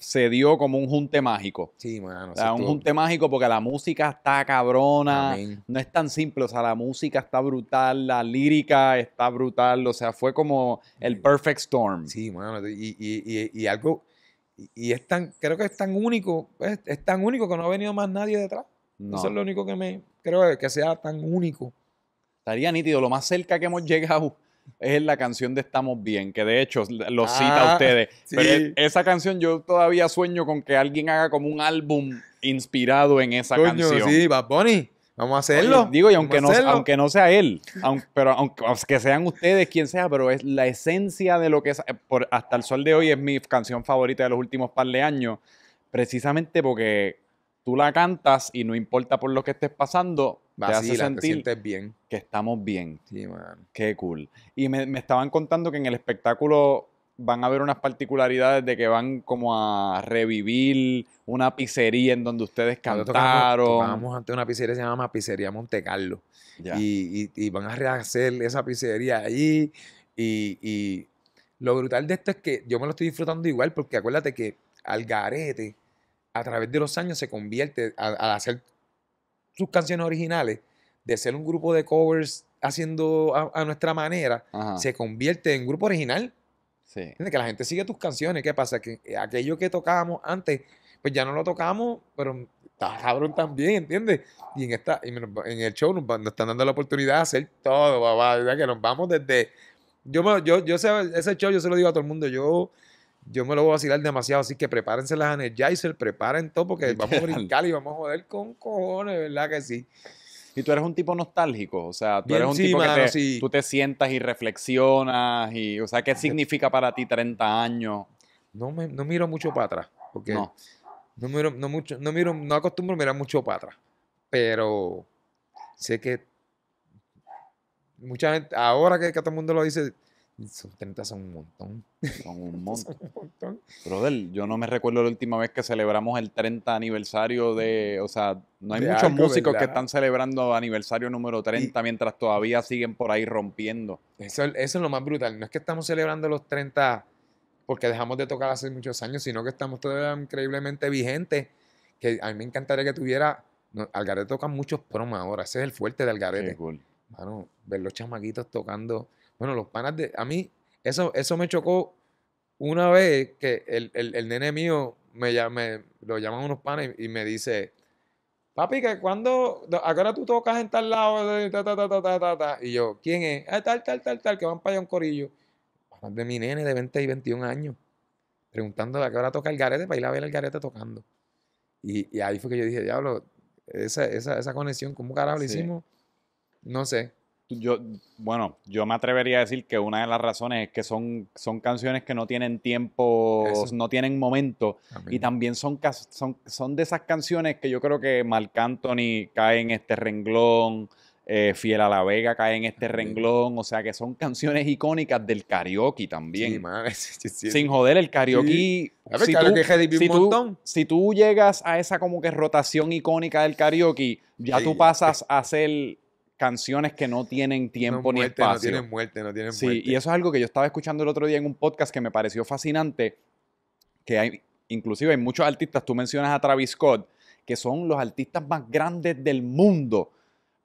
A: se dio como un junte mágico. Sí, mano. un junte mágico porque la música está cabrona. No es tan simple. O sea, la música
B: está brutal, la lírica está brutal. O sea, fue como el perfect storm. Sí, mano. Y, y, y, algo. Y es tan, creo que es tan único, es, tan único que no ha venido más nadie detrás. No. Eso es lo único que me, creo que sea tan único.
A: Estaría nítido, lo más cerca que hemos llegado es la canción de Estamos Bien, que de hecho lo ah, cita a ustedes. esa canción yo todavía sueño con que alguien haga como un álbum inspirado en esa Coño, canción. Sí, Bad Bunny. Vamos
B: a hacerlo. digo, y aunque no, aunque
A: no sea él, pero aunque, sean ustedes, quien sea, pero es la esencia de lo que es, eh, hasta el sol de hoy es mi canción favorita de los últimos par de años, precisamente porque tú la cantas y no importa por lo que estés pasando, te hace bien. que estamos bien. Qué cool. Y me, estaban contando que en el espectáculo van a haber unas particularidades de que van como a revivir una pizzería en
B: donde ustedes cantaron. Vamos ante una pizzería que se llama Pizzería Monte Carlo. Y, y, y, van a rehacer esa pizzería ahí. Y, y lo brutal de esto es que yo me lo estoy disfrutando igual porque acuérdate que al garete a través de los años se convierte, al hacer sus canciones originales, de ser un grupo de covers haciendo a, nuestra manera, se convierte en grupo original. Sí. Que la gente sigue tus canciones. ¿Qué pasa? Que aquello que tocábamos antes, pues ya no lo tocamos, pero está cabrón también, ¿entiendes? Y en, esta, en el show nos, están dando la oportunidad de hacer todo, papá. Que nos vamos desde. Yo, yo, yo sé, ese show yo se lo digo a todo el mundo. Yo yo me lo voy a vacilar demasiado, así que prepárense las Energizer, preparen todo, porque vamos a brincar y vamos a joder con cojones, ¿verdad que sí? Y tú eres un tipo nostálgico, o sea,
A: tú eres un tipo que tú te sientas y reflexionas, y, o sea, ¿qué significa para ti
B: 30 años? No, me, miro mucho para atrás, porque no. no mucho, no miro, no acostumbro a mirar mucho para atrás, pero sé que mucha gente, ahora que todo el mundo lo dice, sus 30 son un montón.
A: Son un montón. son Brother, yo no me recuerdo la última vez que celebramos el 30 aniversario de. O sea, no hay muchos músicos que están celebrando aniversario número 30 mientras
B: todavía siguen por ahí rompiendo. Eso, eso es lo más brutal. No es que estamos celebrando los 30 porque dejamos de tocar hace muchos años, sino que estamos todavía increíblemente vigentes. Que a mí me encantaría que tuviera. No, Algarete toca muchos promos ahora. Ese es el fuerte de Algarete. Qué ver los chamaquitos tocando bueno, los panas de. A mí, eso, eso me chocó una vez que el, el, nene mío me, lo llaman unos panas y, me dice. Papi, que cuando, ¿a qué tú tocas en tal lado? y yo, ¿quién es? Ah, tal, tal, tal, tal, que van para allá un corillo. de mi nene de 20 y 21 años. Preguntando a qué hora toca el garete para ir a ver el garete tocando. Y, ahí fue que yo dije, diablo, esa, esa, esa conexión, ¿cómo carajo hicimos? No sé
A: yo, bueno, yo me atrevería a decir que una de las razones es que son, son canciones que no tienen tiempo, no tienen momento. Y también son, son, son de esas canciones que yo creo que Marc Anthony cae en este renglón, eh, Fiel a la Vega cae en este renglón. O sea que son canciones icónicas del karaoke también. Sin joder, el karaoke. si, tú, si, tú, llegas a esa como que rotación icónica del karaoke, ya tú pasas a ser canciones que no tienen tiempo ni espacio. No tienen
B: muerte, no tienen muerte. y
A: eso es algo que yo estaba escuchando el otro día en un podcast que me pareció fascinante, que hay, inclusive hay muchos artistas, tú mencionas a Travis Scott, que son los artistas más grandes del mundo,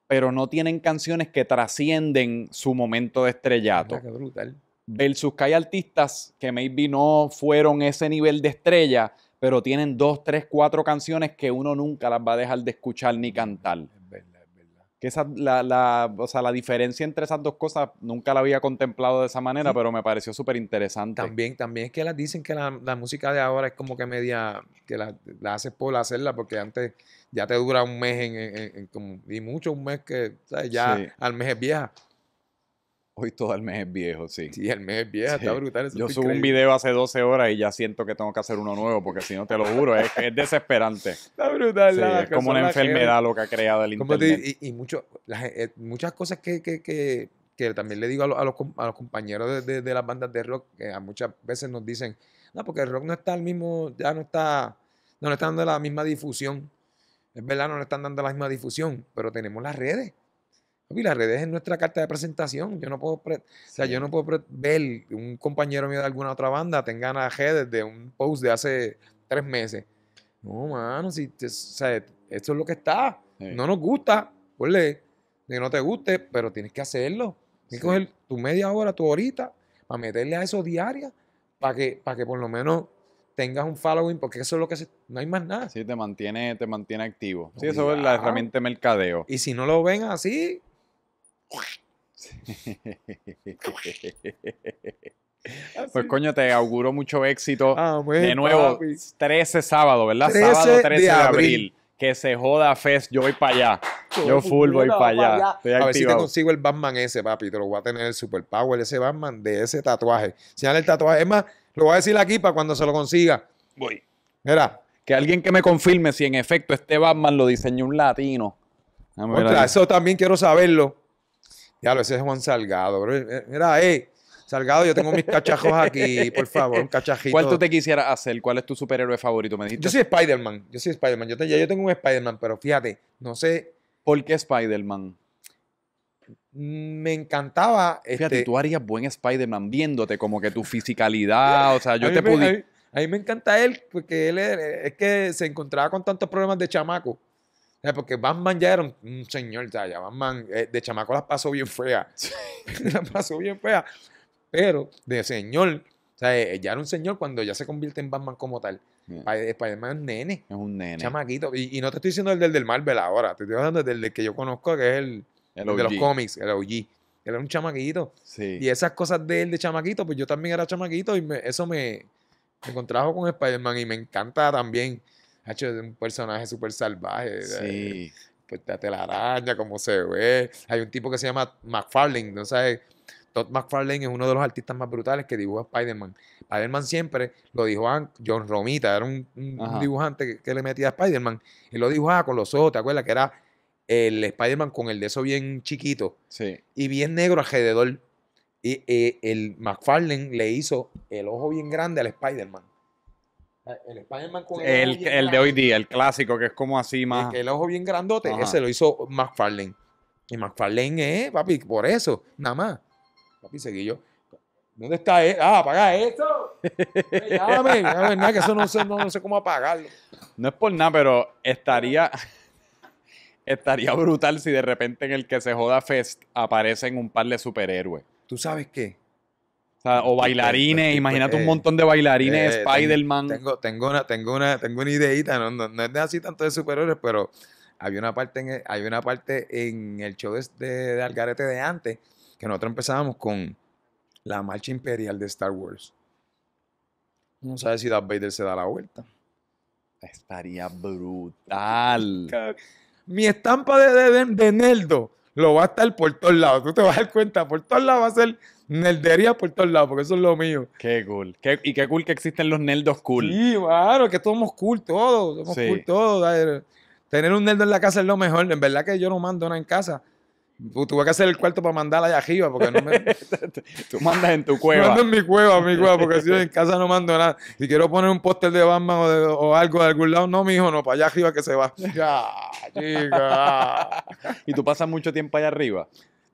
A: pero no tienen canciones que trascienden su momento de estrellato. Ah, brutal. Versus que hay artistas que maybe no fueron ese nivel de estrella, pero tienen dos, tres, cuatro canciones que uno nunca las va a dejar de escuchar ni cantar esa, la, la, o sea, la diferencia entre esas dos cosas nunca la había contemplado de esa manera, pero me pareció súper interesante. También,
B: también es que las dicen que la, música de ahora es como que media, que la, haces por hacerla, porque antes ya te dura un mes en, en, como, y mucho un mes que ya al mes es vieja. Hoy todo el mes es viejo, sí. Sí, el mes es viejo, está brutal. Yo subo un
A: video hace 12 horas y ya siento que tengo que hacer uno nuevo, porque si no, te lo juro, es, desesperante. Está
B: brutal. es como una enfermedad lo que ha creado el internet. y, eh, muchas cosas que, también le digo a, los, compañeros de, las bandas de rock, que a muchas veces nos dicen, no, porque el rock no está al mismo, ya no está, no le están dando la misma difusión. Es verdad, no le están dando la misma difusión, pero tenemos las redes. Y las redes es nuestra carta de presentación. Yo no puedo, o sea, yo no puedo ver un compañero mío de alguna otra banda tenga una redes de un post de hace tres meses. No, mano, si, esto es lo que está. No nos gusta, ponle pues que no te guste, pero tienes que hacerlo. Tienes que coger tu media hora, tu horita, para meterle a eso diaria, para que, para que por lo menos tengas un following, porque eso es lo que no hay más nada. Sí, te mantiene,
A: te mantiene activo. sí, eso es la herramienta de mercadeo. Y si no lo ven así, pues coño, te auguro mucho éxito. Ah, de nuevo, 13 sábado, ¿verdad? 13 sábado 13 de, abril.
B: Que se joda Fest, yo voy para allá. Yo, full voy para allá. a ver si te consigo el Batman ese, papi. Te lo voy a tener el power ese Batman de ese tatuaje. Señale el tatuaje. Es más, lo voy a decir aquí para cuando se lo consiga. Voy. Mira. Que alguien que me confirme si en efecto este Batman lo diseñó un latino. Otra, eso también quiero saberlo. Ya lo ese es Juan Salgado, bro. Eh, mira, eh, Salgado, yo tengo mis cachajos aquí, por favor, un cachajito. ¿Cuál tú te quisieras hacer? ¿Cuál es tu superhéroe favorito? Me Yo soy Spider-Man, yo soy Spider-Man. Yo, tengo un Spider-Man, pero fíjate, no sé. ¿Por qué Spider-Man?
A: Mm, me encantaba. Fíjate, este, tú harías buen Spider-Man viéndote como que tu fisicalidad,
B: o sea, yo te pude. A, mí me encanta él, porque él es, que se encontraba con tantos problemas de chamaco porque Batman ya era un, señor, ya, Batman eh, de chamaco las pasó bien fea. las pasó bien fea. Pero de señor, eh, ya era un señor cuando ya se convierte en Batman como tal. Eh, Spider-Man es un nene. Es un nene. Chamaquito. Y, no te estoy diciendo el del, del Marvel ahora. Te estoy hablando del, que yo conozco, que es el, de los cómics, el OG. Él era un chamaquito. Sí. Y esas cosas de él de chamaquito, pues yo también era chamaquito y eso me, me contrajo con Spider-Man y me encanta también ha hecho un personaje súper salvaje. Sí. te pues, la araña, como se ve. Hay un tipo que se llama McFarlane, ¿no sabes? Todd McFarlane es uno de los artistas más brutales que dibuja Spider-Man. Spider-Man siempre lo dibujaba John Romita, era un, dibujante que, le metía a Spider-Man. Y lo dibujaba con los ojos, ¿te acuerdas? Que era el Spider-Man con el de eso bien chiquito sí. y bien negro alrededor. Y eh, el McFarlane le hizo el ojo bien grande al Spider-Man. El de hoy día, el clásico, que es como así más. El, ojo bien grandote, ese lo hizo McFarlane. Y McFarlane es, papi, por eso, nada más. Papi, seguí yo. ¿Dónde está él? Ah, apaga esto. Llámame. eso sé, no sé cómo apagarlo. No es por nada, pero
A: estaría. Estaría brutal si de repente en el que se joda Fest
B: aparecen un par de superhéroes. ¿Tú sabes qué? O, bailarines, imagínate un eh, montón de bailarines, eh, Spider-Man. Tengo, una, tengo, una, tengo una ideita, no, es de así tanto de superhéroes, pero había una parte en hay una parte en el show de, de, Algarete de antes que nosotros empezábamos con la marcha imperial de Star Wars. No sabes si Darth Vader se da la vuelta. Estaría brutal. Mi estampa de, de, de Neldo lo va a estar por todos lados. Tú te vas a dar cuenta, por todos lados va a ser nerdería por todos lados, porque eso es lo mío. Qué cool. Qué, y qué cool que existen los nerdos cool. Sí, claro, que todos somos cool todos, somos cool todos. Tener un nerdo en la casa es lo mejor. En verdad que yo no mando nada en casa. Tuve que hacer el cuarto para mandar allá arriba porque no me... Tú mandas en tu cueva. Mando en mi cueva, mi cueva, porque si en casa no mando nada. Si quiero poner un póster de Batman o, algo de algún lado, no, mi no, para allá arriba que se va. chica. ¿Y tú pasas mucho tiempo allá arriba?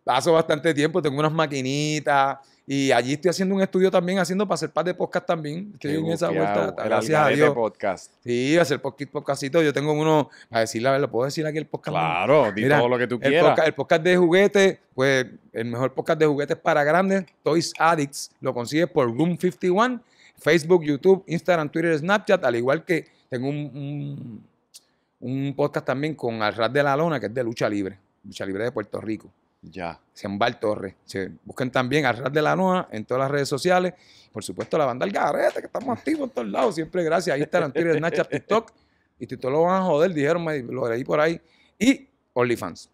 B: Paso bastante tiempo, tengo unas maquinitas, y allí estoy haciendo un estudio también, haciendo para hacer par de podcast también. Estoy en esa vuelta. Gracias a Dios. podcast. Sí, hacer podcast, podcastito. Yo tengo uno, a a ver, ¿lo puedo decir aquí el podcast? Claro, di todo lo que tú quieras. El podcast, de juguetes, pues el mejor podcast de juguetes para grandes, Toys Addicts, lo consigues por Room 51, Facebook, YouTube, Instagram, Twitter, Snapchat, al igual que tengo un, un, podcast también con Al Rat de la Lona, que es de lucha libre, lucha libre de Puerto Rico. Ya. Sean Torre Se busquen también al Real de la Noa en todas las redes sociales. Por supuesto, la banda El Garete, que estamos activos en todos lados. Siempre gracias. Ahí está Twitter, Snapchat, TikTok. Y TikTok lo van a joder, dijeron, lo leí por ahí. Y OnlyFans.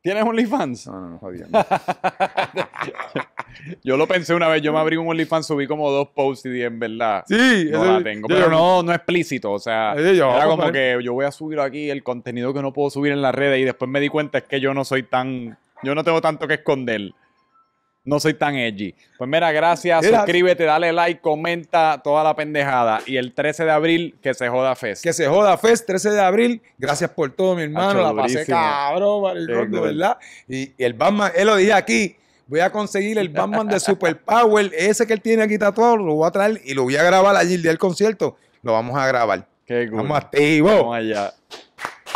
B: ¿Tienes OnlyFans? No, no, no,
A: yo lo pensé una vez, yo me abrí un OnlyFans, subí como dos posts y dije, en verdad. Sí, no la tengo. pero no, no explícito. O sea, era como que yo voy a subir aquí el contenido que no puedo subir en las redes y después me di cuenta es que yo no soy tan yo no tengo tanto que esconder. No soy tan edgy. Pues mira, gracias. Suscríbete, dale like, comenta toda la pendejada. Y el 13 de abril, que se joda Fest. Que
B: se joda Fest, 13 de abril. Gracias por todo, mi hermano. la pasé cabrón, verdad. Y, el Batman, él lo dije aquí. Voy a conseguir el Batman de Super Power, ese que él tiene aquí tatuado, lo voy a traer y lo voy a grabar allí el día del concierto. Lo vamos a grabar. Qué Vamos activo. Vamos allá.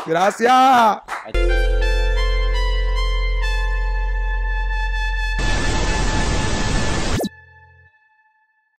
B: Gracias.